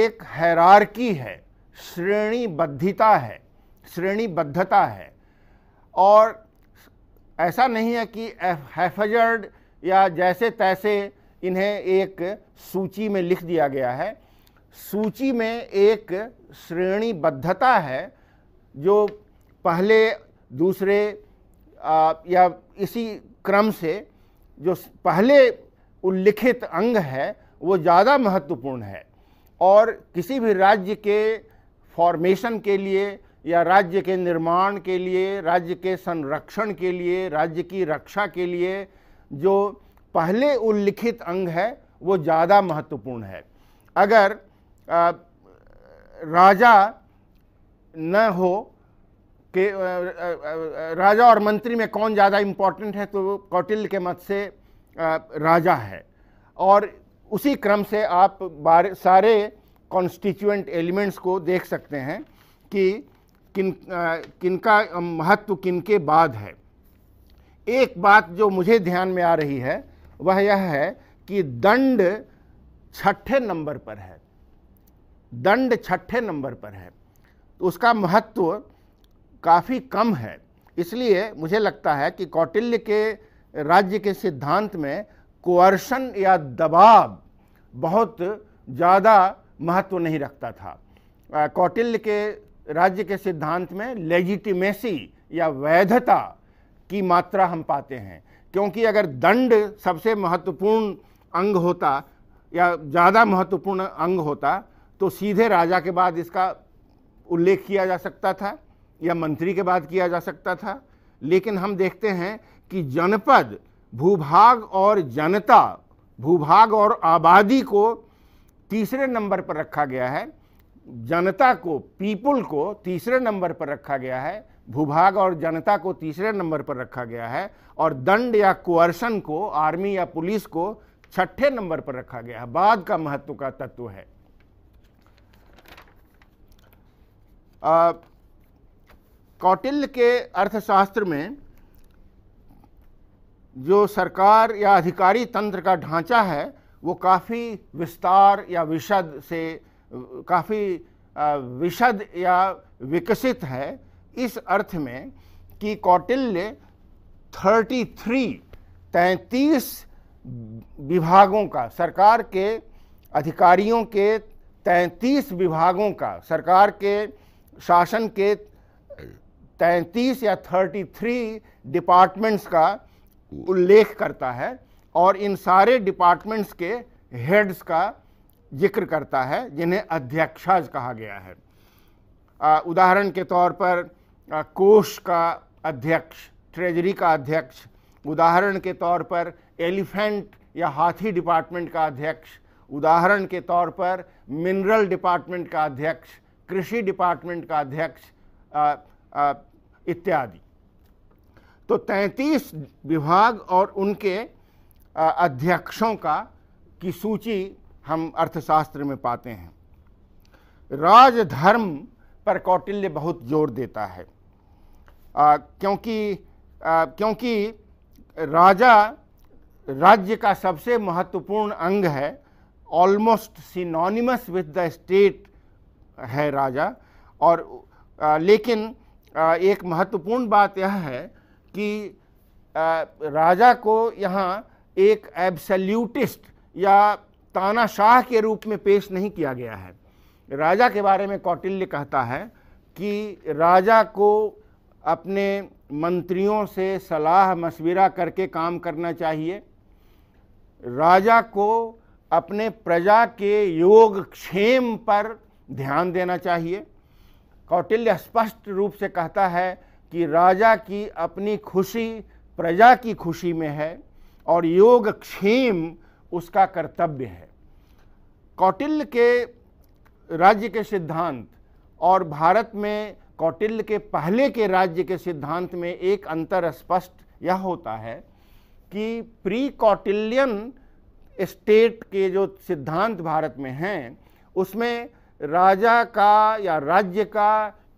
एक हैरारकी है श्रेणीबद्धता है श्रेणीबद्धता है और ऐसा नहीं है कि हैफजर्ड या जैसे तैसे इन्हें एक सूची में लिख दिया गया है सूची में एक श्रेणीबद्धता है जो पहले दूसरे आ, या इसी क्रम से जो पहले उल्लिखित अंग है वो ज़्यादा महत्वपूर्ण है और किसी भी राज्य के फॉर्मेशन के लिए या राज्य के निर्माण के लिए राज्य के संरक्षण के लिए राज्य की रक्षा के लिए जो पहले उल्लिखित अंग है वो ज़्यादा महत्वपूर्ण है अगर राजा न हो के राजा और मंत्री में कौन ज़्यादा इम्पोर्टेंट है तो कौटिल्य के मत से राजा है और उसी क्रम से आप बारे सारे कॉन्स्टिट्यूएंट एलिमेंट्स को देख सकते हैं कि किन किनका महत्व किनके बाद है एक बात जो मुझे ध्यान में आ रही है वह यह है कि दंड छठे नंबर पर है दंड छठे नंबर पर है तो उसका महत्व काफ़ी कम है इसलिए मुझे लगता है कि कौटिल्य के राज्य के सिद्धांत में कोअर्शन या दबाव बहुत ज़्यादा महत्व नहीं रखता था कौटिल्य के राज्य के सिद्धांत में लेजिटिमेसी या वैधता की मात्रा हम पाते हैं क्योंकि अगर दंड सबसे महत्वपूर्ण अंग होता या ज़्यादा महत्वपूर्ण अंग होता तो सीधे राजा के बाद इसका उल्लेख किया जा सकता था या मंत्री के बाद किया जा सकता था लेकिन हम देखते हैं कि जनपद भूभाग और जनता भूभाग और आबादी को तीसरे नंबर पर रखा गया है जनता को पीपुल को तीसरे नंबर पर रखा गया है भूभाग और जनता को तीसरे नंबर पर रखा गया है और दंड या कोअर्शन को आर्मी या पुलिस को छठे नंबर पर रखा गया है बाद का महत्व का तत्व है कौटिल्य के अर्थशास्त्र में जो सरकार या अधिकारी तंत्र का ढांचा है वो काफ़ी विस्तार या विशद से काफ़ी विशद या विकसित है इस अर्थ में कि कौटिल्य 33 तैंतीस विभागों का सरकार के अधिकारियों के तैंतीस विभागों का सरकार के शासन के तैंतीस या थर्टी थ्री डिपार्टमेंट्स का उल्लेख करता है और इन सारे डिपार्टमेंट्स के हेड्स का जिक्र करता है जिन्हें अध्यक्षाज कहा गया है उदाहरण के तौर पर आ, कोष का अध्यक्ष ट्रेजरी का अध्यक्ष उदाहरण के तौर पर एलिफेंट या हाथी डिपार्टमेंट का अध्यक्ष उदाहरण के तौर पर मिनरल डिपार्टमेंट का अध्यक्ष कृषि डिपार्टमेंट का अध्यक्ष इत्यादि तो 33 विभाग और उनके अध्यक्षों का की सूची हम अर्थशास्त्र में पाते हैं राजधर्म पर कौटिल्य बहुत जोर देता है आ, क्योंकि आ, क्योंकि राजा राज्य का सबसे महत्वपूर्ण अंग है almost synonymous with the state है राजा और आ, लेकिन आ, एक महत्वपूर्ण बात यह है कि आ, राजा को यहाँ एक एब्सल्यूटिस्ट या तानाशाह के रूप में पेश नहीं किया गया है राजा के बारे में कौटिल्य कहता है कि राजा को अपने मंत्रियों से सलाह मशविरा करके काम करना चाहिए राजा को अपने प्रजा के योग क्षेम पर ध्यान देना चाहिए कौटिल्य स्पष्ट रूप से कहता है कि राजा की अपनी खुशी प्रजा की खुशी में है और योग क्षेम उसका कर्तव्य है कौटिल्य के राज्य के सिद्धांत और भारत में कौटिल्य के पहले के राज्य के सिद्धांत में एक अंतर स्पष्ट यह होता है कि प्री कौटिल्यन स्टेट के जो सिद्धांत भारत में हैं उसमें राजा का या राज्य का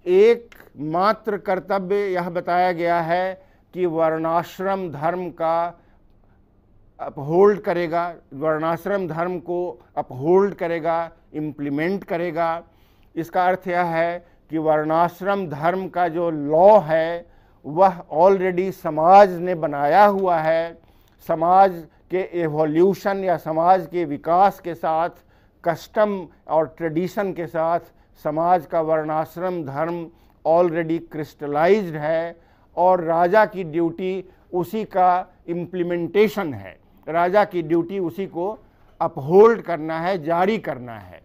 एक मात्र कर्तव्य यह बताया गया है कि वर्णाश्रम धर्म का अपहोल्ड करेगा वर्णाश्रम धर्म को अपहोल्ड करेगा इम्प्लीमेंट करेगा इसका अर्थ यह है कि वर्णाश्रम धर्म का जो लॉ है वह ऑलरेडी समाज ने बनाया हुआ है समाज के एवोल्यूशन या समाज के विकास के साथ कस्टम और ट्रेडिशन के साथ समाज का वर्णाश्रम धर्म ऑलरेडी क्रिस्टलाइज्ड है और राजा की ड्यूटी उसी का इम्प्लीमेंटेशन है राजा की ड्यूटी उसी को अपहोल्ड करना है जारी करना है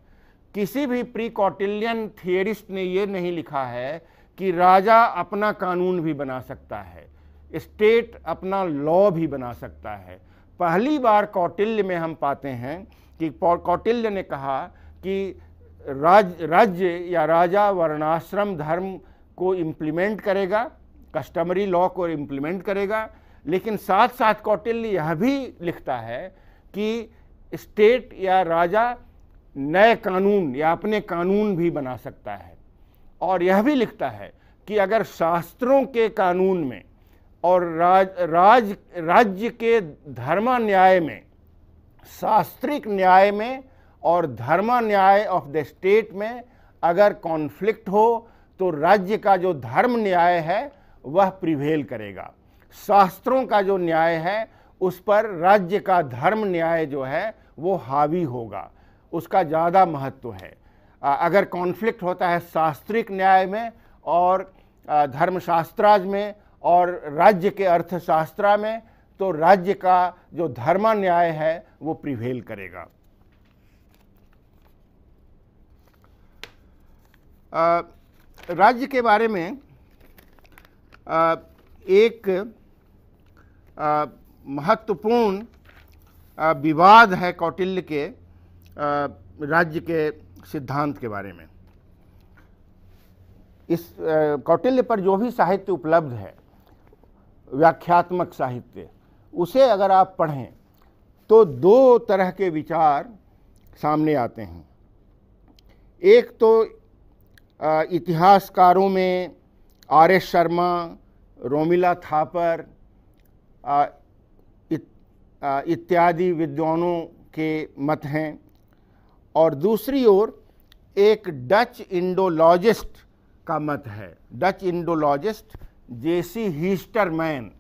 किसी भी प्री कॉटिलियन थियरिस्ट ने ये नहीं लिखा है कि राजा अपना कानून भी बना सकता है स्टेट अपना लॉ भी बना सकता है पहली बार कौटिल्य में हम पाते हैं कि कौटिल्य ने कहा कि राज राज्य या राजा वर्णाश्रम धर्म को इम्प्लीमेंट करेगा कस्टमरी लॉ को इम्प्लीमेंट करेगा लेकिन साथ साथ कौटिल्य यह भी लिखता है कि स्टेट या राजा नए कानून या अपने कानून भी बना सकता है और यह भी लिखता है कि अगर शास्त्रों के कानून में और राज राज राज्य के धर्मान्याय में शास्त्रिक न्याय में और धर्म न्याय ऑफ द स्टेट में अगर कॉन्फ्लिक्ट हो तो राज्य का जो धर्म न्याय है वह प्रिवेल करेगा शास्त्रों का जो न्याय है उस पर राज्य का धर्म न्याय जो है वो हावी होगा उसका ज़्यादा महत्व है अगर कॉन्फ्लिक्ट होता है शास्त्रिक न्याय में और धर्मशास्त्राज में और राज्य के अर्थशास्त्रा में तो राज्य का जो धर्मान्याय न्याय है वो प्रिवेल करेगा आ, राज्य के बारे में आ, एक महत्वपूर्ण विवाद है कौटिल्य के आ, राज्य के सिद्धांत के बारे में इस कौटिल्य पर जो भी साहित्य उपलब्ध है व्याख्यात्मक साहित्य उसे अगर आप पढ़ें तो दो तरह के विचार सामने आते हैं एक तो इतिहासकारों में आर एस शर्मा रोमिला थापर इत्यादि विद्वानों के मत हैं और दूसरी ओर एक डच इंडोलॉजिस्ट का मत है डच इंडोलॉजिस्ट जेसी हीस्टरमैन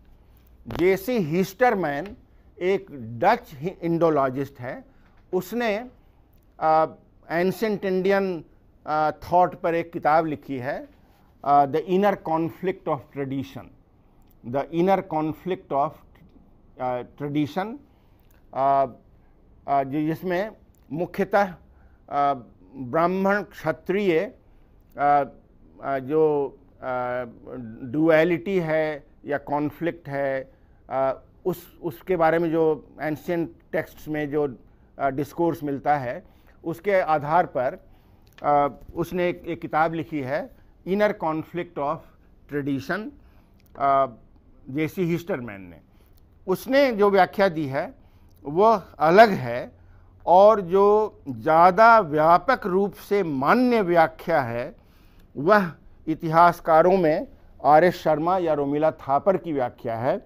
जेसी हिस्टरमैन एक डच इंडोलॉजिस्ट है उसने एंशेंट इंडियन थॉट पर एक किताब लिखी है the inner conflict of tradition the inner conflict of tradition जिसमें मुख्यतः ब्राह्मण क्षत्रिय जो डुअलिटी है या कॉन्फ्लिक्ट है आ, उस उसके बारे में जो एंशियन टेक्स्ट में जो डिस्कोर्स मिलता है उसके आधार पर आ, उसने एक, एक किताब लिखी है inner conflict of tradition J C Heesterman ने उसने जो व्याख्या दी है वो अलग है और जो ज़्यादा व्यापक रूप से मान्य व्याख्या है वह इतिहासकारों में आर एस शर्मा या रोमिला थापर की व्याख्या है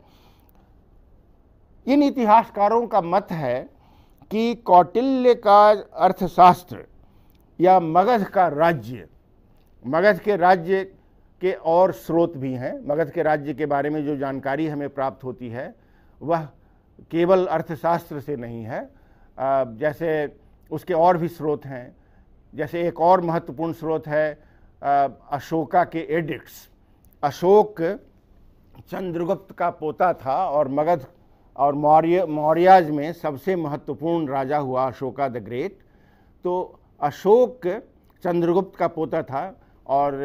इन इतिहासकारों का मत है कि कौटिल्य का अर्थशास्त्र या मगध का राज्य मगध के राज्य के और स्रोत भी हैं मगध के राज्य के बारे में जो जानकारी हमें प्राप्त होती है वह केवल अर्थशास्त्र से नहीं है जैसे उसके और भी स्रोत हैं जैसे एक और महत्वपूर्ण स्रोत है अशोका के एडिक्ट्स अशोक चंद्रगुप्त का पोता था और मगध और मौर्य मौर्याज में सबसे महत्वपूर्ण राजा हुआ अशोका द ग्रेट तो अशोक चंद्रगुप्त का पोता था और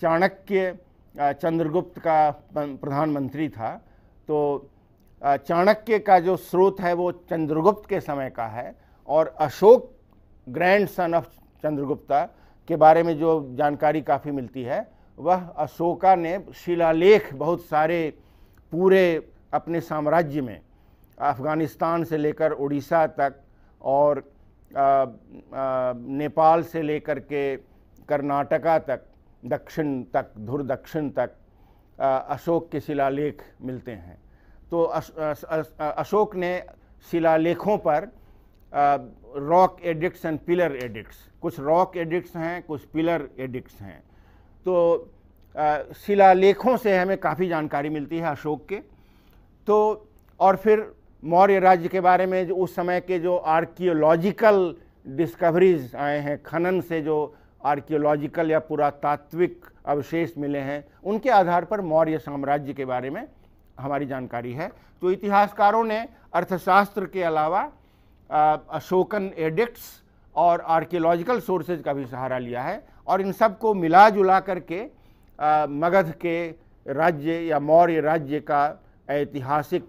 चाणक्य चंद्रगुप्त का प्रधानमंत्री था तो चाणक्य का जो स्रोत है वो चंद्रगुप्त के समय का है और Ashoka grandson of Chandragupta के बारे में जो जानकारी काफ़ी मिलती है वह अशोका ने शिलालेख बहुत सारे पूरे अपने साम्राज्य में अफ़गानिस्तान से लेकर उड़ीसा तक और आ, आ, नेपाल से लेकर के कर्नाटका तक दक्षिण तक धुर दक्षिण तक आ, अशोक के शिलालेख मिलते हैं तो अश, अश, अशोक ने शिलालेखों पर rock edicts and pillar edicts कुछ रॉक एडिक्ट्स हैं कुछ पिलर एडिक्ट्स हैं तो शिलालेखों से हमें काफ़ी जानकारी मिलती है अशोक के तो और फिर मौर्य राज्य के बारे में जो उस समय के जो आर्कियोलॉजिकल डिस्कवरीज आए हैं खनन से जो आर्कियोलॉजिकल या पुरातात्विक अवशेष मिले हैं उनके आधार पर मौर्य साम्राज्य के बारे में हमारी जानकारी है तो इतिहासकारों ने अर्थशास्त्र के अलावा अशोकन एडिक्ट्स और आर्कियोलॉजिकल सोर्सेज का भी सहारा लिया है और इन सब को मिला जुला करके मगध के राज्य या मौर्य राज्य का ऐतिहासिक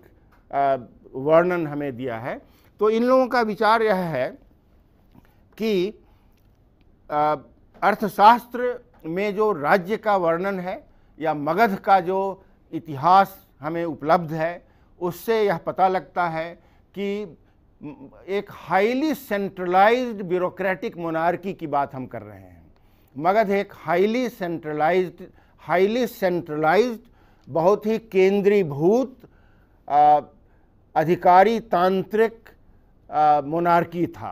वर्णन हमें दिया है तो इन लोगों का विचार यह है कि अर्थशास्त्र में जो राज्य का वर्णन है या मगध का जो इतिहास हमें उपलब्ध है उससे यह पता लगता है कि एक हाईली सेंट्रलाइज्ड ब्यूरोक्रेटिक मोनार्की की बात हम कर रहे हैं मगध एक हाईली सेंट्रलाइज्ड हाईली सेंट्रलाइज्ड बहुत ही केंद्रीभूत अधिकारी तांत्रिक मोनार्की था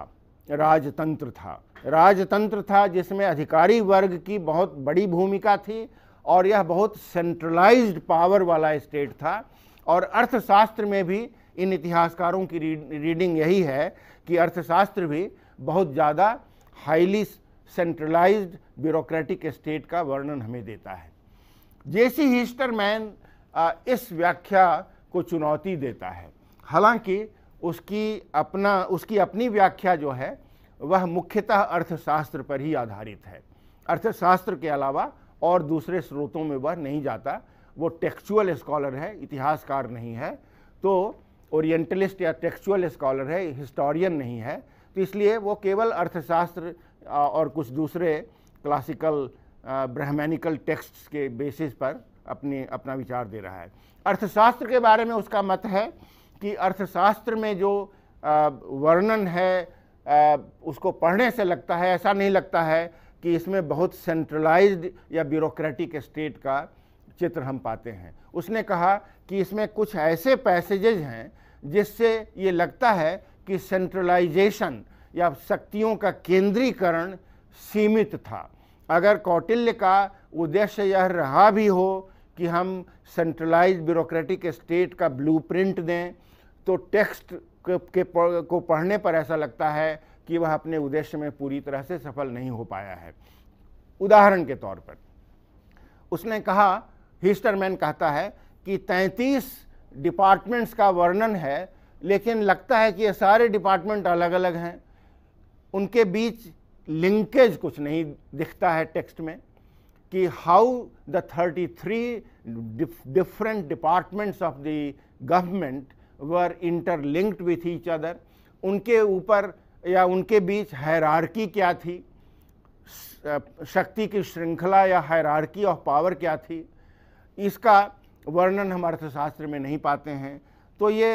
राजतंत्र था राजतंत्र था जिसमें अधिकारी वर्ग की बहुत बड़ी भूमिका थी और यह बहुत सेंट्रलाइज्ड पावर वाला स्टेट था और अर्थशास्त्र में भी इन इतिहासकारों की रीडिंग यही है कि अर्थशास्त्र भी बहुत ज़्यादा हाईली सेंट्रलाइज्ड ब्यूरोक्रेटिक स्टेट का वर्णन हमें देता है जेसी हिस्टरमैन इस व्याख्या को चुनौती देता है हालांकि उसकी अपना उसकी अपनी व्याख्या जो है वह मुख्यतः अर्थशास्त्र पर ही आधारित है अर्थशास्त्र के अलावा और दूसरे स्रोतों में वह नहीं जाता वो टेक्चुअल स्कॉलर है इतिहासकार नहीं है तो ओरिएंटलिस्ट या टेक्चुअल स्कॉलर है हिस्टोरियन नहीं है तो इसलिए वो केवल अर्थशास्त्र और कुछ दूसरे क्लासिकल ब्रह्मैनिकल टेक्स्ट के बेसिस पर अपने अपना विचार दे रहा है अर्थशास्त्र के बारे में उसका मत है कि अर्थशास्त्र में जो वर्णन है उसको पढ़ने से लगता है ऐसा नहीं लगता है कि इसमें बहुत सेंट्रलाइज्ड या ब्यूरोक्रेटिक स्टेट का चित्र हम पाते हैं उसने कहा कि इसमें कुछ ऐसे पैसेजेज हैं जिससे ये लगता है कि सेंट्रलाइजेशन या शक्तियों का केंद्रीकरण सीमित था अगर कौटिल्य का उद्देश्य यह रहा भी हो कि हम सेंट्रलाइज ब्यूरोक्रेटिक स्टेट का ब्लूप्रिंट दें तो टेक्स्ट के को पढ़ने पर ऐसा लगता है कि वह अपने उद्देश्य में पूरी तरह से सफल नहीं हो पाया है उदाहरण के तौर पर उसने कहा हिस्टरमैन कहता है कि 33 डिपार्टमेंट्स का वर्णन है लेकिन लगता है कि ये सारे डिपार्टमेंट अलग अलग हैं उनके बीच लिंकेज कुछ नहीं दिखता है टेक्स्ट में कि how the thirty three different departments of the government were interlinked with each other उनके ऊपर या उनके बीच हैरारकी क्या थी शक्ति की श्रृंखला या हैरारकी ऑफ पावर क्या थी इसका वर्णन हम अर्थशास्त्र में नहीं पाते हैं तो ये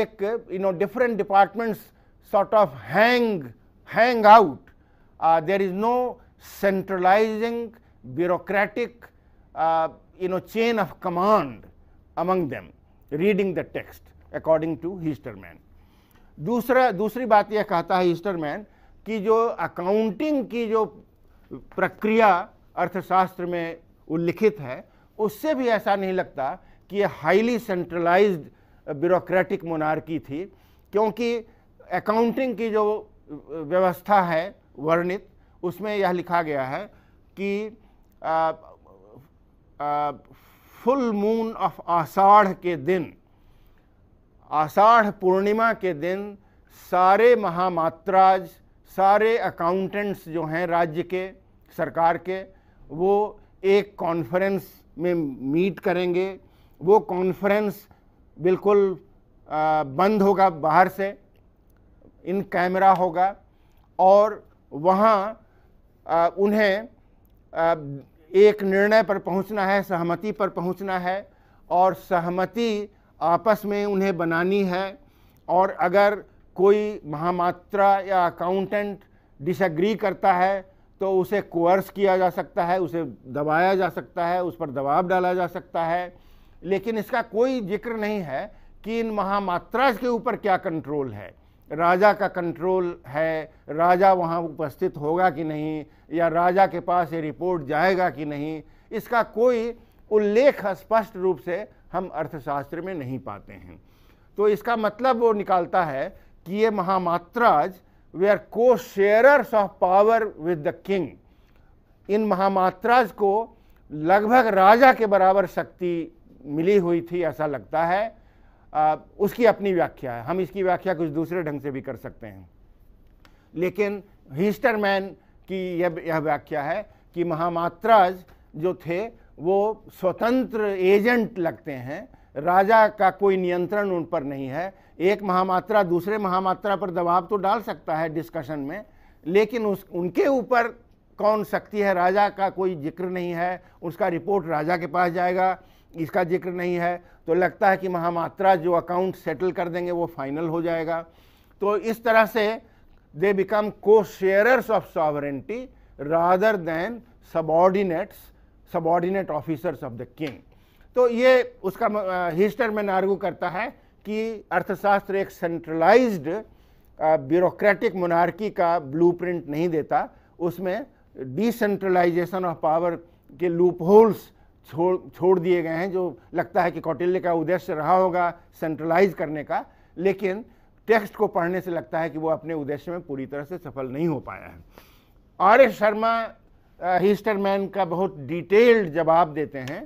एक you know different departments sort of hang hang out Uh, there is no centralizing bureaucratic uh, you know chain of command among them reading the text according to Heesterman दूसरा दूसरी बात यह कहता है हिस्टरमैन कि जो अकाउंटिंग की जो प्रक्रिया अर्थशास्त्र में उल्लिखित है उससे भी ऐसा नहीं लगता कि यह हाईली सेंट्रलाइज्ड ब्यूरोक्रेटिक मोनार्की थी क्योंकि अकाउंटिंग की जो व्यवस्था है वर्णित उसमें यह लिखा गया है कि आ, आ, फुल मून ऑफ आषाढ़ के दिन आषाढ़ पूर्णिमा के दिन सारे महामात्राज सारे अकाउंटेंट्स जो हैं राज्य के सरकार के वो एक कॉन्फ्रेंस में मीट करेंगे वो कॉन्फ्रेंस बिल्कुल बंद होगा बाहर से इन कैमरा होगा और वहाँ उन्हें आ, एक निर्णय पर पहुँचना है सहमति पर पहुँचना है और सहमति आपस में उन्हें बनानी है और अगर कोई महामात्रा या अकाउंटेंट डिसग्री करता है तो उसे कोर्स किया जा सकता है उसे दबाया जा सकता है उस पर दबाव डाला जा सकता है लेकिन इसका कोई जिक्र नहीं है कि इन महामात्रा के ऊपर क्या कंट्रोल है राजा का कंट्रोल है राजा वहाँ उपस्थित होगा कि नहीं या राजा के पास ये रिपोर्ट जाएगा कि नहीं इसका कोई उल्लेख स्पष्ट रूप से हम अर्थशास्त्र में नहीं पाते हैं तो इसका मतलब वो निकालता है कि ये mahamatras were co sharers of power with the king इन महामात्राज को लगभग राजा के बराबर शक्ति मिली हुई थी ऐसा लगता है आ, उसकी अपनी व्याख्या है हम इसकी व्याख्या कुछ दूसरे ढंग से भी कर सकते हैं लेकिन हिस्टरमैन की यह यह व्याख्या है कि महामात्राज जो थे वो स्वतंत्र एजेंट लगते हैं राजा का कोई नियंत्रण उन पर नहीं है एक महामात्रा दूसरे महामात्रा पर दबाव तो डाल सकता है डिस्कशन में लेकिन उस उनके ऊपर कौन सकती है राजा का कोई जिक्र नहीं है उसका रिपोर्ट राजा के पास जाएगा इसका जिक्र नहीं है तो लगता है कि महामात्रा जो अकाउंट सेटल कर देंगे वो फाइनल हो जाएगा तो इस तरह से they become co sharers of sovereignty rather than subordinates subordinate officers of the king तो ये उसका हिस्टर में नार्गू करता है कि अर्थशास्त्र एक सेंट्रलाइज्ड ब्यूरोक्रेटिक मोनार्की का ब्लूप्रिंट नहीं देता उसमें डिसेंट्रलाइजेशन ऑफ पावर के लूप होल्स छोड़ छोड़ दिए गए हैं जो लगता है कि कौटिल्य का उद्देश्य रहा होगा सेंट्रलाइज करने का लेकिन टेक्स्ट को पढ़ने से लगता है कि वो अपने उद्देश्य में पूरी तरह से सफल नहीं हो पाया है आर एस शर्मा हिस्टरमैन का बहुत डिटेल्ड जवाब देते हैं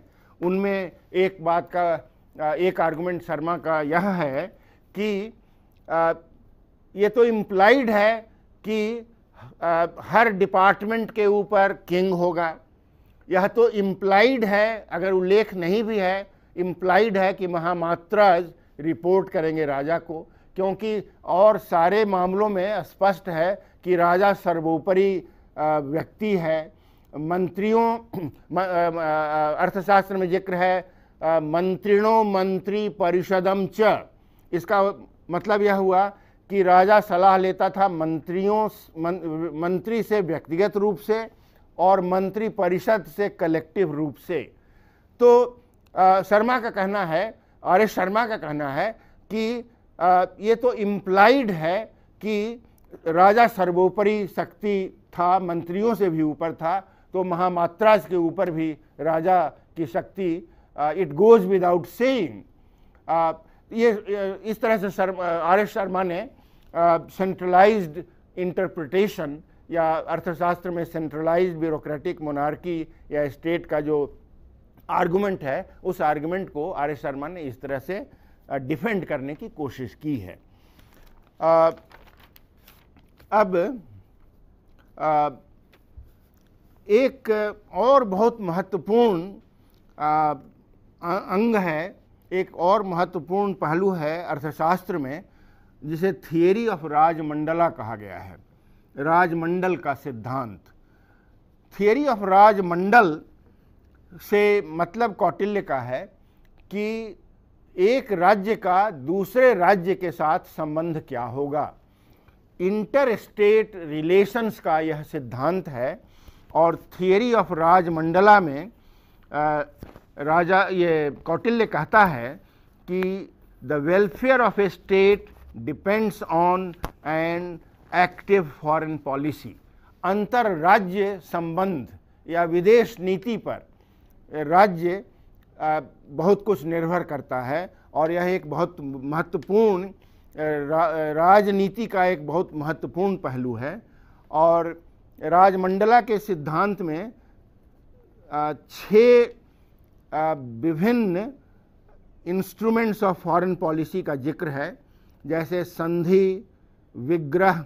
उनमें एक बात का एक आर्गूमेंट शर्मा का यह है कि ये तो इम्प्लाइड है कि हर डिपार्टमेंट के ऊपर किंग होगा यह तो इम्प्लाइड है अगर उल्लेख नहीं भी है इम्प्लाइड है कि महामात्राज रिपोर्ट करेंगे राजा को क्योंकि और सारे मामलों में स्पष्ट है कि राजा सर्वोपरि व्यक्ति है मंत्रियों अर्थशास्त्र में जिक्र है मंत्रिणों मंत्री परिषदम च इसका मतलब यह हुआ कि राजा सलाह लेता था मंत्रियों मं, मंत्री से व्यक्तिगत रूप से और मंत्री परिषद से कलेक्टिव रूप से तो आ, शर्मा का कहना है आर शर्मा का कहना है कि आ, ये तो इम्प्लाइड है कि राजा सर्वोपरि शक्ति था मंत्रियों से भी ऊपर था तो महामात्राज के ऊपर भी राजा की शक्ति इट गोज विदाउट सेइंग ये इस तरह से शर्मा आर एस शर्मा ने सेंट्रलाइज्ड इंटरप्रिटेशन या अर्थशास्त्र में सेंट्रलाइज ब्यूरोक्रेटिक मोनार्की या स्टेट का जो आर्गूमेंट है उस आर्गूमेंट को आर एस शर्मा ने इस तरह से डिफेंड करने की कोशिश की है आ, अब आ, एक और बहुत महत्वपूर्ण अंग है एक और महत्वपूर्ण पहलू है अर्थशास्त्र में जिसे थियोरी ऑफ राजमंडला कहा गया है राजमंडल का सिद्धांत थियोरी ऑफ राजमंडल से मतलब कौटिल्य का है कि एक राज्य का दूसरे राज्य के साथ संबंध क्या होगा इंटर स्टेट रिलेशंस का यह सिद्धांत है और थियोरी ऑफ राजमंडला में आ, राजा ये कौटिल्य कहता है कि the welfare of a state depends on and active foreign policy अंतरराज्य संबंध या विदेश नीति पर राज्य बहुत कुछ निर्भर करता है और यह एक बहुत महत्वपूर्ण रा, राजनीति का एक बहुत महत्वपूर्ण पहलू है और राजमंडला के सिद्धांत में छः विभिन्न इंस्ट्रूमेंट्स ऑफ फॉरेन पॉलिसी का जिक्र है जैसे संधि विग्रह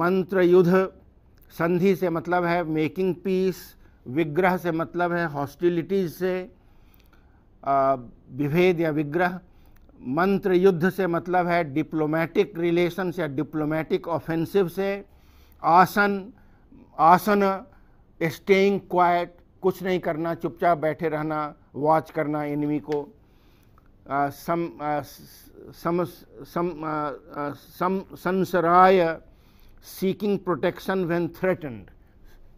मंत्र युद्ध संधि से मतलब है मेकिंग पीस विग्रह से मतलब है हॉस्टिलिटीज से विभेद या विग्रह मंत्र युद्ध से मतलब है डिप्लोमेटिक रिलेशंस या डिप्लोमेटिक ऑफेंसिव से आसन आसन स्टेइंग क्वाइट कुछ नहीं करना चुपचाप बैठे रहना वॉच करना एनिमी को संसराय सीकिंग प्रोटेक्शन वेन थ्रेटन्ड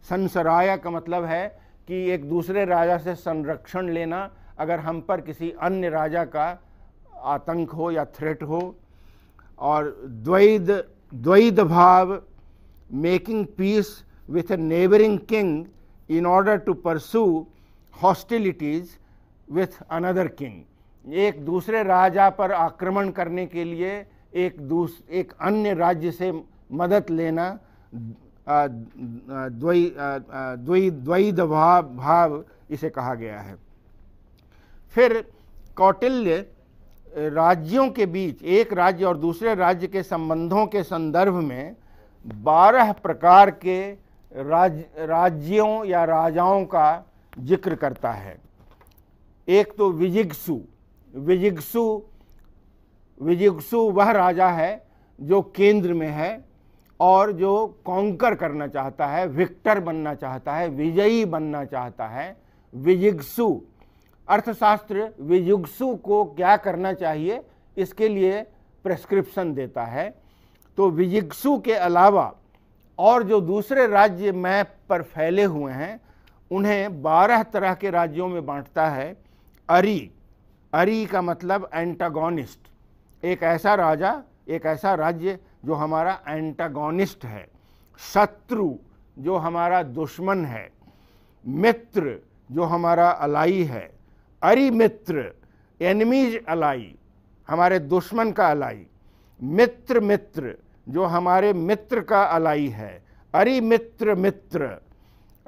संसराया का मतलब है कि एक दूसरे राजा से संरक्षण लेना अगर हम पर किसी अन्य राजा का आतंक हो या थ्रेट हो और द्वैध द्वैध भाव making peace with a neighbouring king in order to pursue hostilities with another king एक दूसरे राजा पर आक्रमण करने के लिए एक दूस एक अन्य राज्य से मदद लेना द्वई द्वै द्वैध भाव भाव इसे कहा गया है फिर कौटिल्य राज्यों के बीच एक राज्य और दूसरे राज्य के संबंधों के संदर्भ में बारह प्रकार के राज राज्यों या राजाओं का जिक्र करता है एक तो विजिग्सु विजिक्सु विजिक्सु वह राजा है जो केंद्र में है और जो कॉन्कर करना चाहता है विक्टर बनना चाहता है विजयी बनना चाहता है विजिग्सु अर्थशास्त्र विजुगसु को क्या करना चाहिए इसके लिए प्रेस्क्रिप्शन देता है तो विजिक्सु के अलावा और जो दूसरे राज्य मैप पर फैले हुए हैं उन्हें बारह तरह के राज्यों में बांटता है अरी अरी का मतलब एंटागोनिस्ट एक ऐसा राजा एक ऐसा राज्य जो हमारा एंटागोनिस्ट है शत्रु जो हमारा दुश्मन है मित्र जो हमारा अलाई है अरी मित्र एनिमीज अलाई हमारे दुश्मन का अलाई मित्र मित्र जो हमारे मित्र का अलाई है अरी मित्र मित्र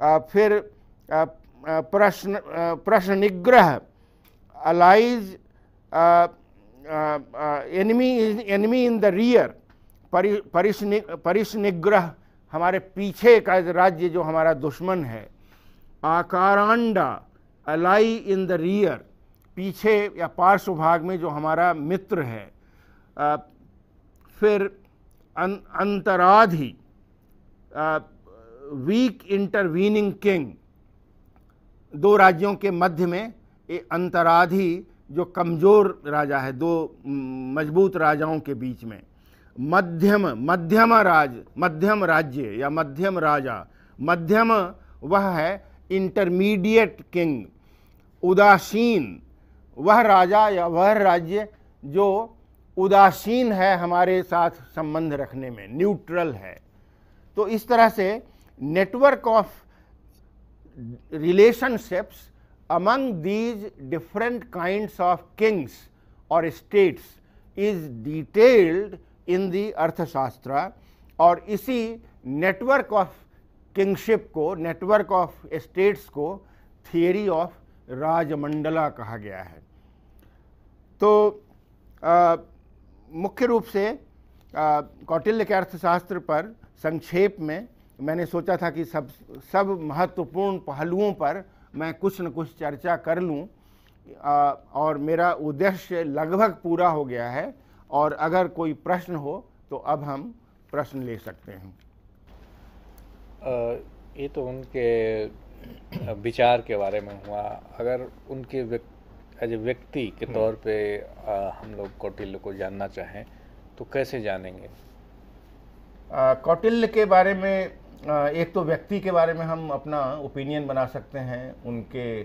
आ, फिर प्रश्न प्रश्न निग्रह allies uh, uh, uh, enemy is enemy in the rear परिसनिग्रह हमारे पीछे का राज्य जो हमारा दुश्मन है आकारांडा अलाई इन द रियर पीछे या पार्श्व भाग में जो हमारा मित्र है आ, फिर अं, अंतराधि वीक इंटरवीनिंग किंग दो राज्यों के मध्य में ये अंतराधि जो कमज़ोर राजा है दो मजबूत राजाओं के बीच में मध्यम मध्यम राज मध्यम राज्य या मध्यम राजा मध्यम वह है इंटरमीडिएट किंग उदासीन वह राजा या वह राज्य जो उदासीन है हमारे साथ संबंध रखने में न्यूट्रल है तो इस तरह से network of relationships among these different kinds of kings or states is detailed in the Arthashastra और इसी नेटवर्क ऑफ किंगशिप को नेटवर्क ऑफ स्टेट्स को थियरी ऑफ राजमंडला कहा गया है तो आ, मुख्य रूप से कौटिल्य के अर्थशास्त्र पर संक्षेप में मैंने सोचा था कि सब सब महत्वपूर्ण पहलुओं पर मैं कुछ न कुछ चर्चा कर लूँ और मेरा उद्देश्य लगभग पूरा हो गया है और अगर कोई प्रश्न हो तो अब हम प्रश्न ले सकते हैं ये तो उनके विचार के बारे में हुआ अगर उनके एज ए व्यक्ति के हम्म। तौर पे हम लोग कौटिल्य को जानना चाहें तो कैसे जानेंगे कौटिल्य के बारे में एक तो व्यक्ति के बारे में हम अपना ओपिनियन बना सकते हैं उनके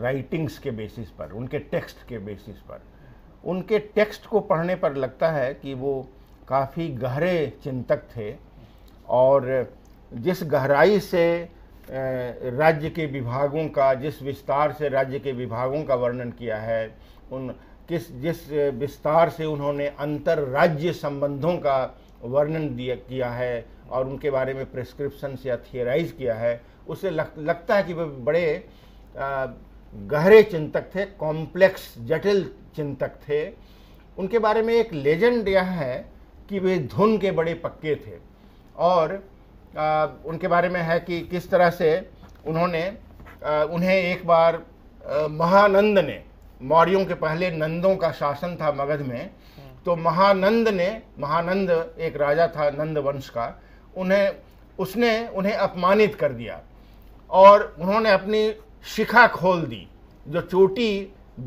राइटिंग्स के बेसिस पर उनके टेक्स्ट के बेसिस पर उनके टेक्स्ट को पढ़ने पर लगता है कि वो काफ़ी गहरे चिंतक थे और जिस गहराई से राज्य के विभागों का जिस विस्तार से राज्य के विभागों का वर्णन किया है उन किस जिस विस्तार से उन्होंने अंतर राज्य संबंधों का वर्णन दिया किया है और उनके बारे में प्रिस्क्रिप्शंस या थियराइज किया है उससे लग, लगता है कि वे बड़े आ, गहरे चिंतक थे कॉम्प्लेक्स जटिल चिंतक थे उनके बारे में एक लेजेंड यह है कि वे धुन के बड़े पक्के थे और आ, उनके बारे में है कि किस तरह से उन्होंने आ, उन्हें एक बार आ, महानंद ने मौर्यों के पहले नंदों का शासन था मगध में हम्म। तो महानंद ने महानंद एक राजा था नंद वंश का उन्हें उसने उन्हें अपमानित कर दिया और उन्होंने अपनी शिखा खोल दी जो चोटी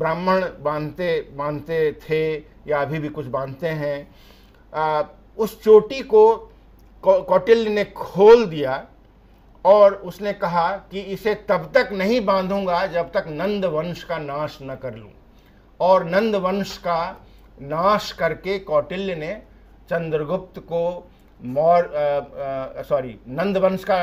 ब्राह्मण बांधते बांधते थे या अभी भी कुछ बांधते हैं आ, उस चोटी को कौटिल्य ने खोल दिया और उसने कहा कि इसे तब तक नहीं बांधूंगा जब तक नंद वंश का नाश न कर लूँ और नंद वंश का नाश करके कौटिल्य ने चंद्रगुप्त को मौर्य सॉरी नंद वंश का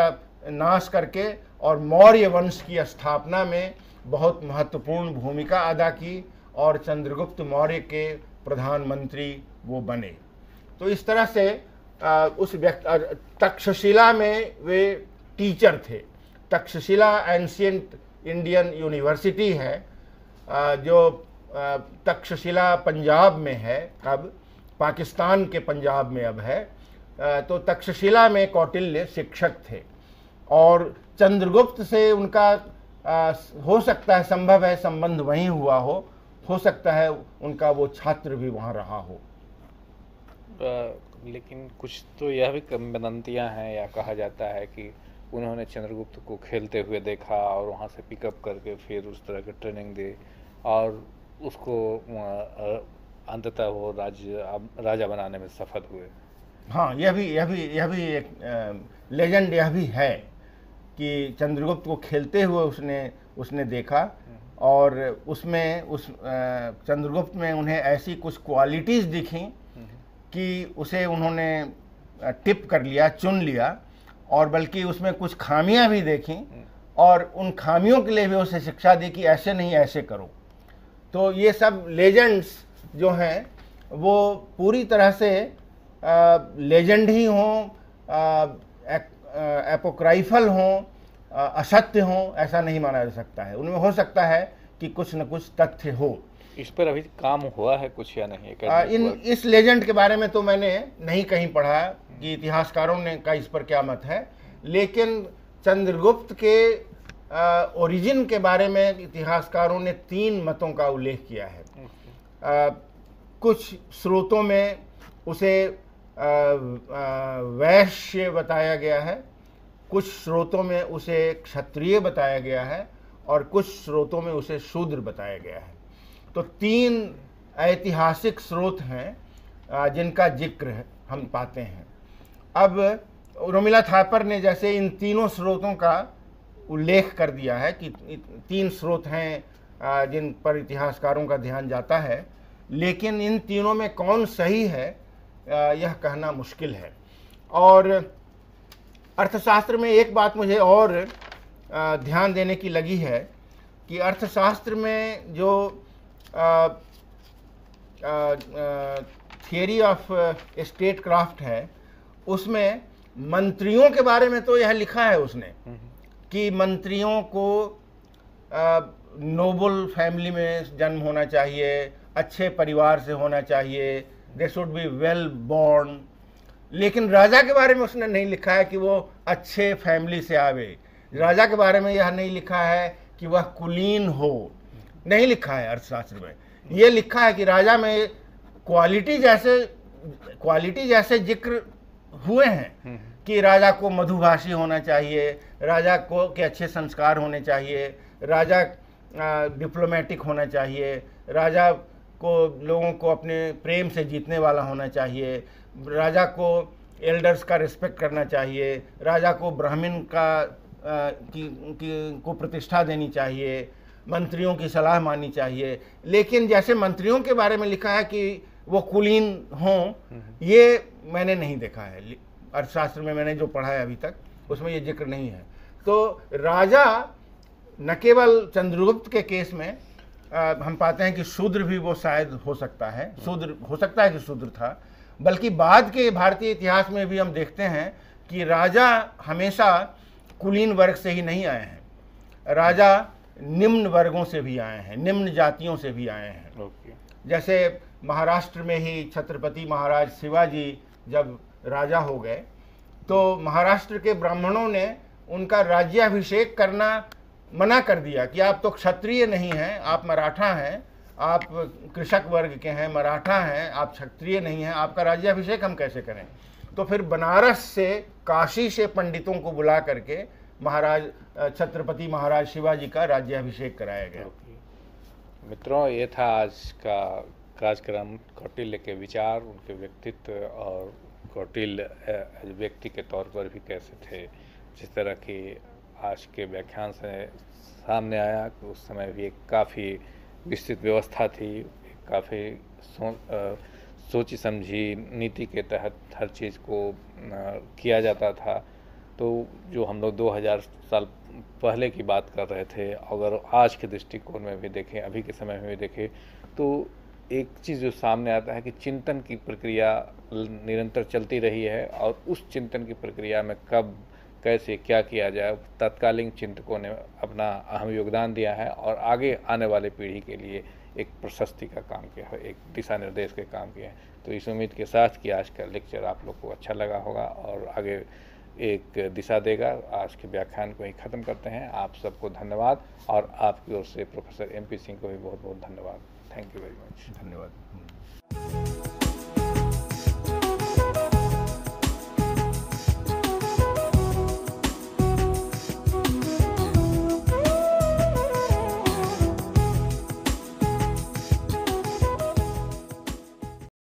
नाश करके और मौर्य वंश की स्थापना में बहुत महत्वपूर्ण भूमिका अदा की और चंद्रगुप्त मौर्य के प्रधानमंत्री वो बने तो इस तरह से आ, उस व्यक्ति तक्षशिला में वे टीचर थे तक्षशिला एंशियंट इंडियन यूनिवर्सिटी है आ, जो तक्षशिला पंजाब में है अब पाकिस्तान के पंजाब में अब है तो तक्षशिला में कौटिल्य शिक्षक थे और चंद्रगुप्त से उनका हो सकता है संभव है संबंध वहीं हुआ हो हो सकता है उनका वो छात्र भी वहाँ रहा हो लेकिन कुछ तो यह भी वदंतियाँ हैं या कहा जाता है कि उन्होंने चंद्रगुप्त को खेलते हुए देखा और वहाँ से पिकअप करके फिर उस तरह की ट्रेनिंग दी और उसको अंततः वो राज राजा बनाने में सफल हुए हाँ यह भी यह भी यह भी एक लेजेंड यह भी है कि चंद्रगुप्त को खेलते हुए उसने उसने देखा और उसमें उस चंद्रगुप्त में उन्हें ऐसी कुछ क्वालिटीज़ दिखी कि उसे उन्होंने टिप कर लिया चुन लिया और बल्कि उसमें कुछ खामियां भी देखी और उन खामियों के लिए भी उसे शिक्षा दी कि ऐसे नहीं ऐसे करो तो ये सब लेजेंड्स जो हैं वो पूरी तरह से लेजेंड ही हों एपोक्राइफल हों असत्य हों ऐसा नहीं माना जा सकता है उनमें हो सकता है कि कुछ न कुछ तथ्य हो इस पर अभी काम हुआ है कुछ या नहीं आ, इन इस लेजेंड के बारे में तो मैंने नहीं कहीं पढ़ा कि इतिहासकारों ने का इस पर क्या मत है लेकिन चंद्रगुप्त के ओरिजिन के बारे में इतिहासकारों ने तीन मतों का उल्लेख किया है आ, कुछ स्रोतों में उसे वैश्य बताया गया है कुछ स्रोतों में उसे क्षत्रिय बताया गया है और कुछ स्रोतों में उसे शूद्र बताया गया है तो तीन ऐतिहासिक स्रोत हैं जिनका जिक्र हम पाते हैं अब रोमिला थापर ने जैसे इन तीनों स्रोतों का उल्लेख कर दिया है कि तीन स्रोत हैं जिन पर इतिहासकारों का ध्यान जाता है लेकिन इन तीनों में कौन सही है यह कहना मुश्किल है और अर्थशास्त्र में एक बात मुझे और ध्यान देने की लगी है कि अर्थशास्त्र में जो थियोरी ऑफ स्टेट क्राफ्ट है उसमें मंत्रियों के बारे में तो यह लिखा है उसने कि मंत्रियों को नोबल फैमिली में जन्म होना चाहिए अच्छे परिवार से होना चाहिए they should be well born लेकिन राजा के बारे में उसने नहीं लिखा है कि वो अच्छे फैमिली से आवे राजा के बारे में यह नहीं लिखा है कि वह कुलीन हो नहीं लिखा है अर्थशास्त्र में ये लिखा है कि राजा में क्वालिटी जैसे क्वालिटी जैसे जिक्र हुए हैं कि राजा को मधुभाषी होना चाहिए राजा को के अच्छे संस्कार होने चाहिए राजा डिप्लोमेटिक होना चाहिए राजा को लोगों को अपने प्रेम से जीतने वाला होना चाहिए राजा को एल्डर्स का रिस्पेक्ट करना चाहिए राजा को ब्राह्मण का आ, की, की को प्रतिष्ठा देनी चाहिए मंत्रियों की सलाह माननी चाहिए लेकिन जैसे मंत्रियों के बारे में लिखा है कि वो कुलीन हों हम्म। ये मैंने नहीं देखा है अर्थशास्त्र में मैंने जो पढ़ा है अभी तक उसमें ये जिक्र नहीं है तो राजा न केवल चंद्रगुप्त के केस में आ, हम पाते हैं कि शूद्र भी वो शायद हो सकता है शूद्र हो सकता है कि शूद्र था बल्कि बाद के भारतीय इतिहास में भी हम देखते हैं कि राजा हमेशा कुलीन वर्ग से ही नहीं आए हैं राजा निम्न वर्गों से भी आए हैं निम्न जातियों से भी आए हैं जैसे महाराष्ट्र में ही छत्रपति महाराज शिवाजी जब राजा हो गए तो महाराष्ट्र के ब्राह्मणों ने उनका राज्याभिषेक करना मना कर दिया कि आप तो क्षत्रिय नहीं हैं आप मराठा हैं आप कृषक वर्ग के हैं मराठा हैं आप क्षत्रिय नहीं हैं आपका राज्याभिषेक हम कैसे करें तो फिर बनारस से काशी से पंडितों को बुला करके महाराज छत्रपति महाराज शिवाजी का राज्याभिषेक कराया गया मित्रों ये था आज का कार्यक्रम कौटिल्य के विचार उनके व्यक्तित्व और कौटिल्य व्यक्ति के तौर पर भी कैसे थे जिस तरह की आज के व्याख्यान से सामने आया कि उस समय भी एक काफ़ी विस्तृत व्यवस्था थी काफ़ी सो, सोची समझी नीति के तहत हर चीज़ को किया जाता था तो जो हम लोग 2000 साल पहले की बात कर रहे थे अगर आज के दृष्टिकोण में भी देखें अभी के समय में भी देखें तो एक चीज़ जो सामने आता है कि चिंतन की प्रक्रिया निरंतर चलती रही है और उस चिंतन की प्रक्रिया में कब कैसे क्या किया जाए तत्कालीन चिंतकों ने अपना अहम योगदान दिया है और आगे आने वाले पीढ़ी के लिए एक प्रशस्ति का काम किया है एक दिशा निर्देश के काम किया है तो इस उम्मीद के साथ कि आज का लेक्चर आप लोग को अच्छा लगा होगा और आगे एक दिशा देगा आज के व्याख्यान को ही ख़त्म करते हैं आप सबको धन्यवाद और आपकी ओर से प्रोफेसर एम पी सिंह को भी बहुत बहुत धन्यवाद थैंक यू वेरी मच धन्यवाद